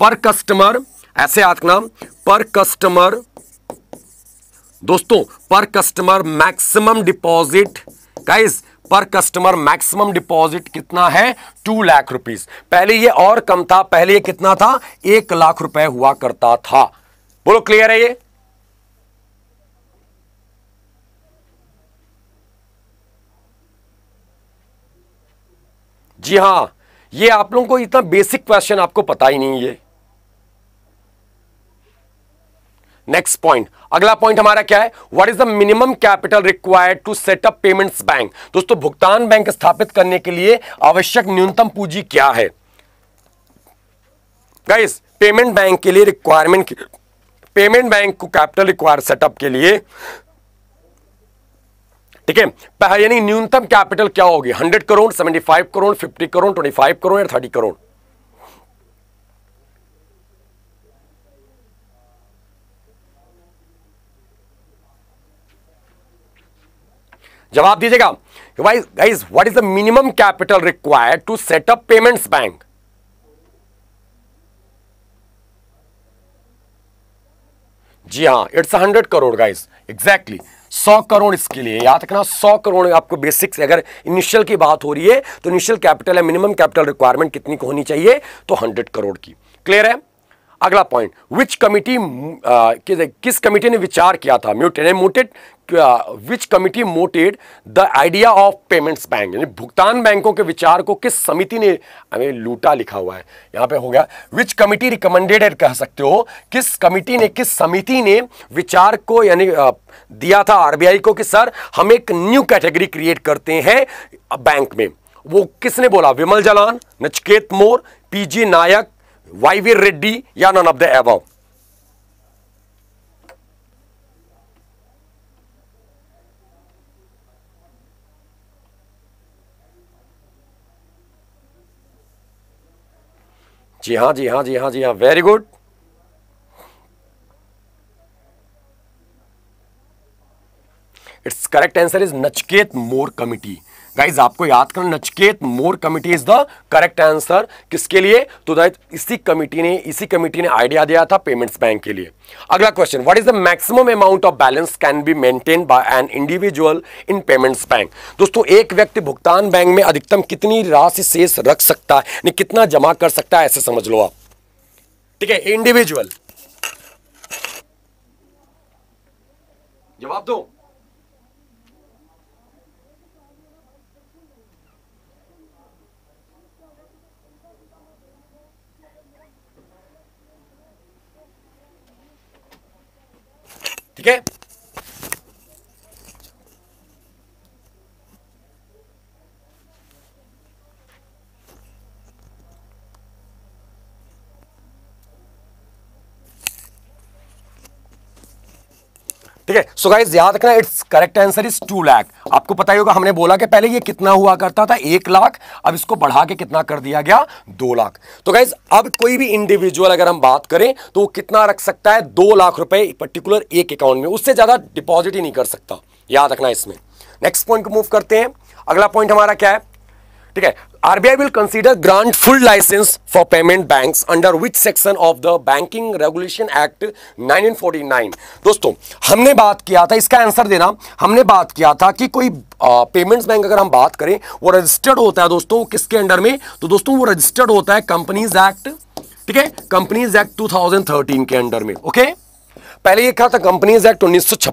पर कस्टमर ऐसे आपका पर कस्टमर दोस्तों per customer maximum deposit guys per customer maximum deposit कितना है टू लाख रुपीस पहले ये और कम था पहले ये कितना था एक लाख रुपए हुआ करता था बोलो क्लियर है ये जी हां ये आप लोगों को इतना बेसिक क्वेश्चन आपको पता ही नहीं है नेक्स्ट पॉइंट अगला पॉइंट हमारा क्या है what is the minimum capital required to setup payments bank दोस्तों भुगतान बैंक स्थापित करने के लिए आवश्यक न्यूनतम पूंजी क्या है गाइस पेमेंट बैंक के लिए रिक्वायरमेंट पेमेंट बैंक को कैपिटल रिक्वायर सेटअप के लिए ठीक है यानी न्यूनतम कैपिटल क्या होगी hundred crore seventy five crore fifty crore twenty five crore या थर्टी करोड़ जवाब दीजिएगा guys what is the minimum capital required to setup payments bank जी हां it's hundred crore guys exactly exactly. सौ करोड़ इसके लिए याद रखना सौ करोड़ आपको बेसिक्स अगर इनिशियल की बात हो रही है तो इनिशियल कैपिटल है मिनिमम कैपिटल रिक्वायरमेंट कितनी को होनी चाहिए तो हंड्रेड करोड़ की क्लियर है अगला पॉइंट विच कमिटी किस कमिटी ने विचार किया था muted moted which committee moted the idea of payments bank यानी भुगतान बैंकों के विचार को किस समिति ने हमें लूटा लिखा हुआ है यहां पे हो गया विच कमिटी रिकमेंडेड कह सकते हो किस कमिटी ने किस समिति ने विचार को यानी uh, दिया था आरबीआई को कि सर हम एक न्यू कैटेगरी क्रिएट करते हैं बैंक uh, में वो किसने बोला Bimal Jalan Nachiket Mor PG Nayak YV Reddy या none of the above. जी हाँ जी हाँ जी हाँ जी हाँ very good it's correct answer is Nachiket Mor committee guys आपको याद करना Nachiket Mor committee is the correct answer किसके लिए तो दैट इसी कमिटी ने इसी कमिटी ने आइडिया दिया था पेमेंट्स बैंक के लिए अगला question what is the maximum amount of balance can be maintain by an individual in payments bank दोस्तों एक व्यक्ति भुगतान बैंक में अधिकतम कितनी राशि शेष रख सकता है नहीं कितना जमा कर सकता है ऐसे समझ लो आप ठीक है इंडिविजुअल जवाब दो qué? ठीक है सो गाइज याद रखना it's correct answer is two lakh आपको पता ही होगा हमने बोला कि पहले ये कितना हुआ करता था एक लाख अब इसको बढ़ा के कितना कर दिया गया दो लाख तो गाइज अब कोई भी इंडिविजुअल अगर हम बात करें तो वो कितना रख सकता है दो लाख रुपए पर्टिकुलर एक अकाउंट में उससे ज्यादा डिपॉजिट ही नहीं कर सकता याद रखना इसमें नेक्स्ट पॉइंट को मूव करते हैं अगला पॉइंट हमारा क्या है ठीक है RBI will consider grant full license for payment banks under which section of the Banking Regulation Act 1949 दोस्तों हमने बात किया था इसका आंसर देना हमने बात किया था कि कोई पेमेंट्स बैंक अगर हम बात करें वो रजिस्टर्ड होता है दोस्तों किसके अंडर में तो दोस्तों वो रजिस्टर्ड होता है कंपनीज एक्ट ठीक है कंपनीज एक्ट 2013 के अंडर में ओके okay? पहले ये क्या था कंपनीज एक्ट उन्नीस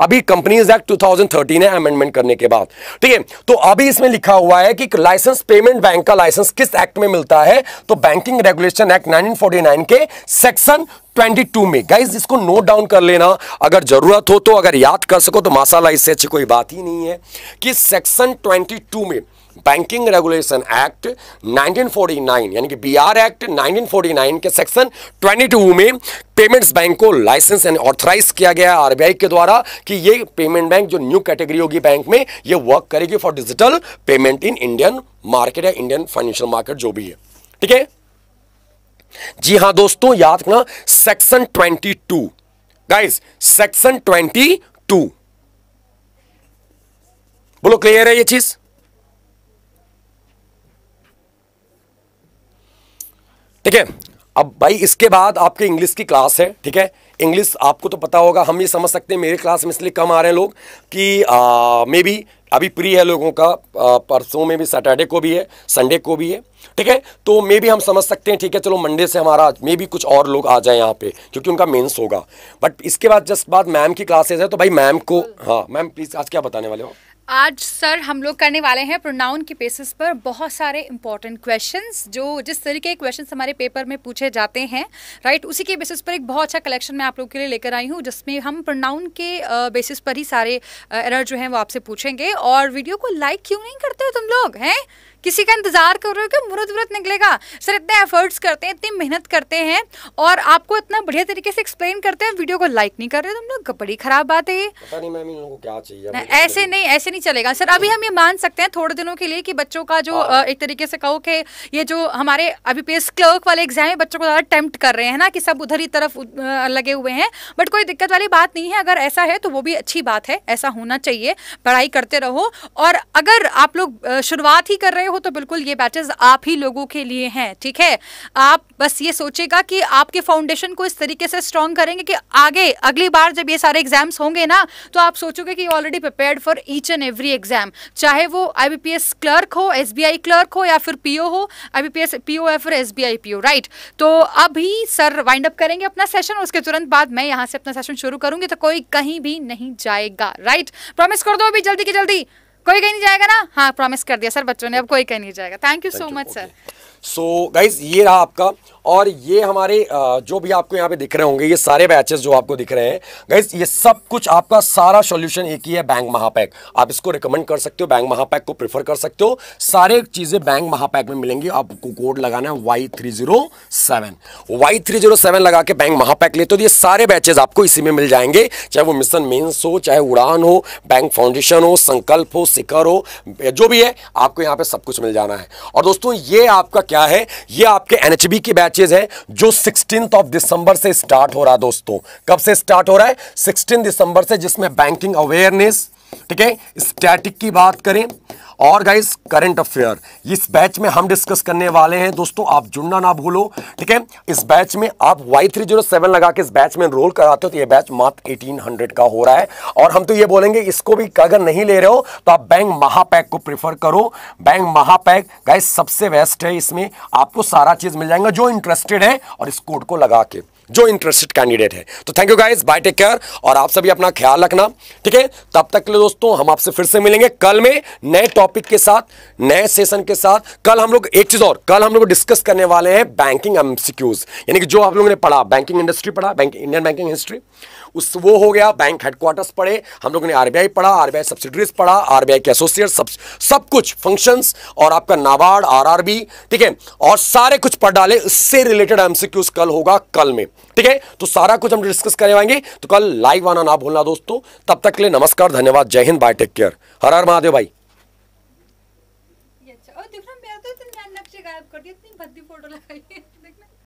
अभी कंपनीज एक्ट 2013 है अमेंडमेंट करने के बाद ठीक है तो अभी इसमें लिखा हुआ है कि लाइसेंस पेमेंट बैंक का लाइसेंस किस एक्ट में मिलता है तो बैंकिंग रेगुलेशन एक्ट 1949 के सेक्शन 22 में गाइज इसको नोट डाउन कर लेना अगर जरूरत हो तो अगर याद कर सको तो मासाला इससे अच्छी कोई बात ही नहीं है कि सेक्शन 22 में बैंकिंग रेगुलेशन एक्ट 1949 यानी कि बीआर एक्ट 1949 के सेक्शन 22 में पेमेंट्स बैंक को लाइसेंस एंड ऑथराइज किया गया आरबीआई के द्वारा कि ये पेमेंट बैंक जो न्यू कैटेगरी होगी बैंक में ये वर्क करेगी for digital payment in Indian market या इंडियन फाइनेंशियल मार्केट जो भी है ठीक है जी हां दोस्तों याद रखना सेक्शन 22 गाइज सेक्शन 22 बोलो क्लियर है ये चीज ठीक है अब भाई इसके बाद आपके इंग्लिश की क्लास है ठीक है इंग्लिश आपको तो पता होगा हम ये समझ सकते हैं मेरे क्लास में इसलिए कम आ रहे हैं लोग कि मे बी अभी प्री है लोगों का परसों में भी सैटरडे को भी है संडे को भी है ठीक है तो मे भी हम समझ सकते हैं ठीक है चलो मंडे से हमारा मे भी कुछ और लोग आ जाए यहाँ पे क्योंकि उनका मेंस होगा बट इसके बाद जस्ट बाद मैम की क्लासेज है तो भाई मैम को हाँ मैम प्लीज़ आज क्या बताने वाले हो आज सर हम लोग करने वाले हैं प्रोनाउन के बेसिस पर बहुत सारे इंपॉर्टेंट क्वेश्चंस जो जिस तरीके के क्वेश्चंस हमारे पेपर में पूछे जाते हैं राइट उसी के बेसिस पर एक बहुत अच्छा कलेक्शन मैं आप लोगों के लिए लेकर आई हूँ जिसमें हम प्रोनाउन के बेसिस पर ही सारे एरर जो हैं वो आपसे पूछेंगे और वीडियो को लाइक क्यों नहीं करते हो तुम लोग हैं किसी का इंतजार कर रहे हो कि मुहूर्त व्रत निकलेगा सर इतने एफर्ट्स करते हैं इतनी मेहनत करते हैं और आपको इतना बढ़िया तरीके से एक्सप्लेन करते हैं वीडियो को लाइक नहीं कर रहे तुम तो लोग बड़ी खराब बात है ये तो ऐसे नहीं ऐसे नहीं चलेगा सर अभी हम ये मान सकते हैं थोड़े दिनों के लिए कि बच्चों का जो हाँ। एक तरीके से कहो कि ये जो हमारे अभी पी क्लर्क वाले एग्जाम है बच्चों को ज़्यादा अटेम्प्ट कर रहे हैं ना कि सब उधर ही तरफ लगे हुए हैं बट कोई दिक्कत वाली बात नहीं है अगर ऐसा है तो वो भी अच्छी बात है ऐसा होना चाहिए पढ़ाई करते रहो और अगर आप लोग शुरुआत ही कर रहे रहे हो तो बिल्कुल ये बैचेस आप ही लोगों के लिए हैं ठीक है आप बस ये सोचेगा कि आपके फाउंडेशन को इस तरीके से स्ट्रॉन्ग करेंगे कि आगे अगली बार जब ये सारे एग्जाम्स होंगे ना तो आप सोचोगे कि already prepare for each and every exam चाहे वो आई क्लर्क हो एस क्लर्क हो या फिर पी हो आई बी या फिर एस बी राइट तो अभी सर वाइंड अप करेंगे अपना सेशन उसके तुरंत बाद मैं यहाँ से अपना सेशन शुरू करूंगी तो कोई कहीं भी नहीं जाएगा राइट प्रॉमिस कर दो अभी जल्दी की जल्दी कोई कहीं नहीं जाएगा ना हाँ प्रॉमिस कर दिया सर बच्चों ने अब कोई कहीं नहीं जाएगा thank you so much sir so guys ये रहा आपका और ये हमारे जो भी आपको यहाँ पे दिख रहे होंगे ये सारे बैचेस जो आपको दिख रहे हैं गैस ये सब कुछ आपका सारा सॉल्यूशन एक ही है बैंक महापैक आप इसको रिकमेंड कर सकते हो बैंक महापैक को प्रेफर कर सकते हो सारे चीज़ें बैंक महापैक में मिलेंगी आपको कोड लगाना है Y three zero seven Y three zero seven लगा के बैंक महापैक ले तो ये सारे बैचेज आपको इसी में मिल जाएंगे चाहे वो मिशन मेन्स हो चाहे उड़ान हो बैंक फाउंडेशन हो संकल्प हो शिखर हो जो भी है आपको यहाँ पे सब कुछ मिल जाना है और दोस्तों ये आपका क्या है ये आपके एनएचबी के बैच बैचेज है जो सिक्सटीन ऑफ दिसंबर से स्टार्ट हो रहा है दोस्तों कब से स्टार्ट हो रहा है सिक्सटीन दिसंबर से जिसमें बैंकिंग अवेयरनेस ठीक है स्टैटिक की बात करें और गाइस करंट अफेयर इस बैच में हम डिस्कस करने वाले हैं दोस्तों आप जुड़ना ना भूलो ठीक है इस बैच में आप वाई थ्री जीरो सेवन लगा के इस बैच में रोल कराते हो तो ये बैच मात्र एटीन हंड्रेड का हो रहा है और हम तो ये बोलेंगे इसको भी अगर नहीं ले रहे हो तो आप बैंक महापैक को प्रेफर करो बैंक महापैक गाइस सबसे बेस्ट है इसमें आपको सारा चीज मिल जाएगा जो इंटरेस्टेड है और इस कोड को लगा के जो इंटरेस्टेड कैंडिडेट है तो thank you guys bye take care और आप सभी अपना ख्याल रखना ठीक है तब तक के लिए दोस्तों हम आपसे फिर से मिलेंगे कल में नए टॉपिक के साथ नए सेशन के साथ कल हम लोग एक चीज और कल हम लोग डिस्कस करने वाले हैं बैंकिंग एमसीक्यूज यानी कि जो आप लोगों ने पढ़ा बैंकिंग इंडस्ट्री पढ़ा बैंक इंडियन बैंकिंग हिस्ट्री उस वो हो गया बैंक हेडक्वार्टर्स पढ़े हम लोगों ने आरबीआई पढ़ा आरबीआई सब्सिडरीज पढ़ा आरबीआई के एसोसिएट सब सब कुछ फंक्शंस और आपका नाबार्ड आरआरबी ठीक है और सारे कुछ पढ़ डाले इससे रिलेटेड एमसीक्यूज कल होगा कल में ठीक है तो सारा कुछ हम डिस्कस करवाएंगे तो कल लाइव आना ना भूलना दोस्तों तब तक के लिए नमस्कार धन्यवाद जय हिंद बाय टेक केयर हर हर महादेव भाई अच्छा और देखो मेरा तो इतने नक्शे गायब कर दिए इतनी भद्दी फोटो लगाई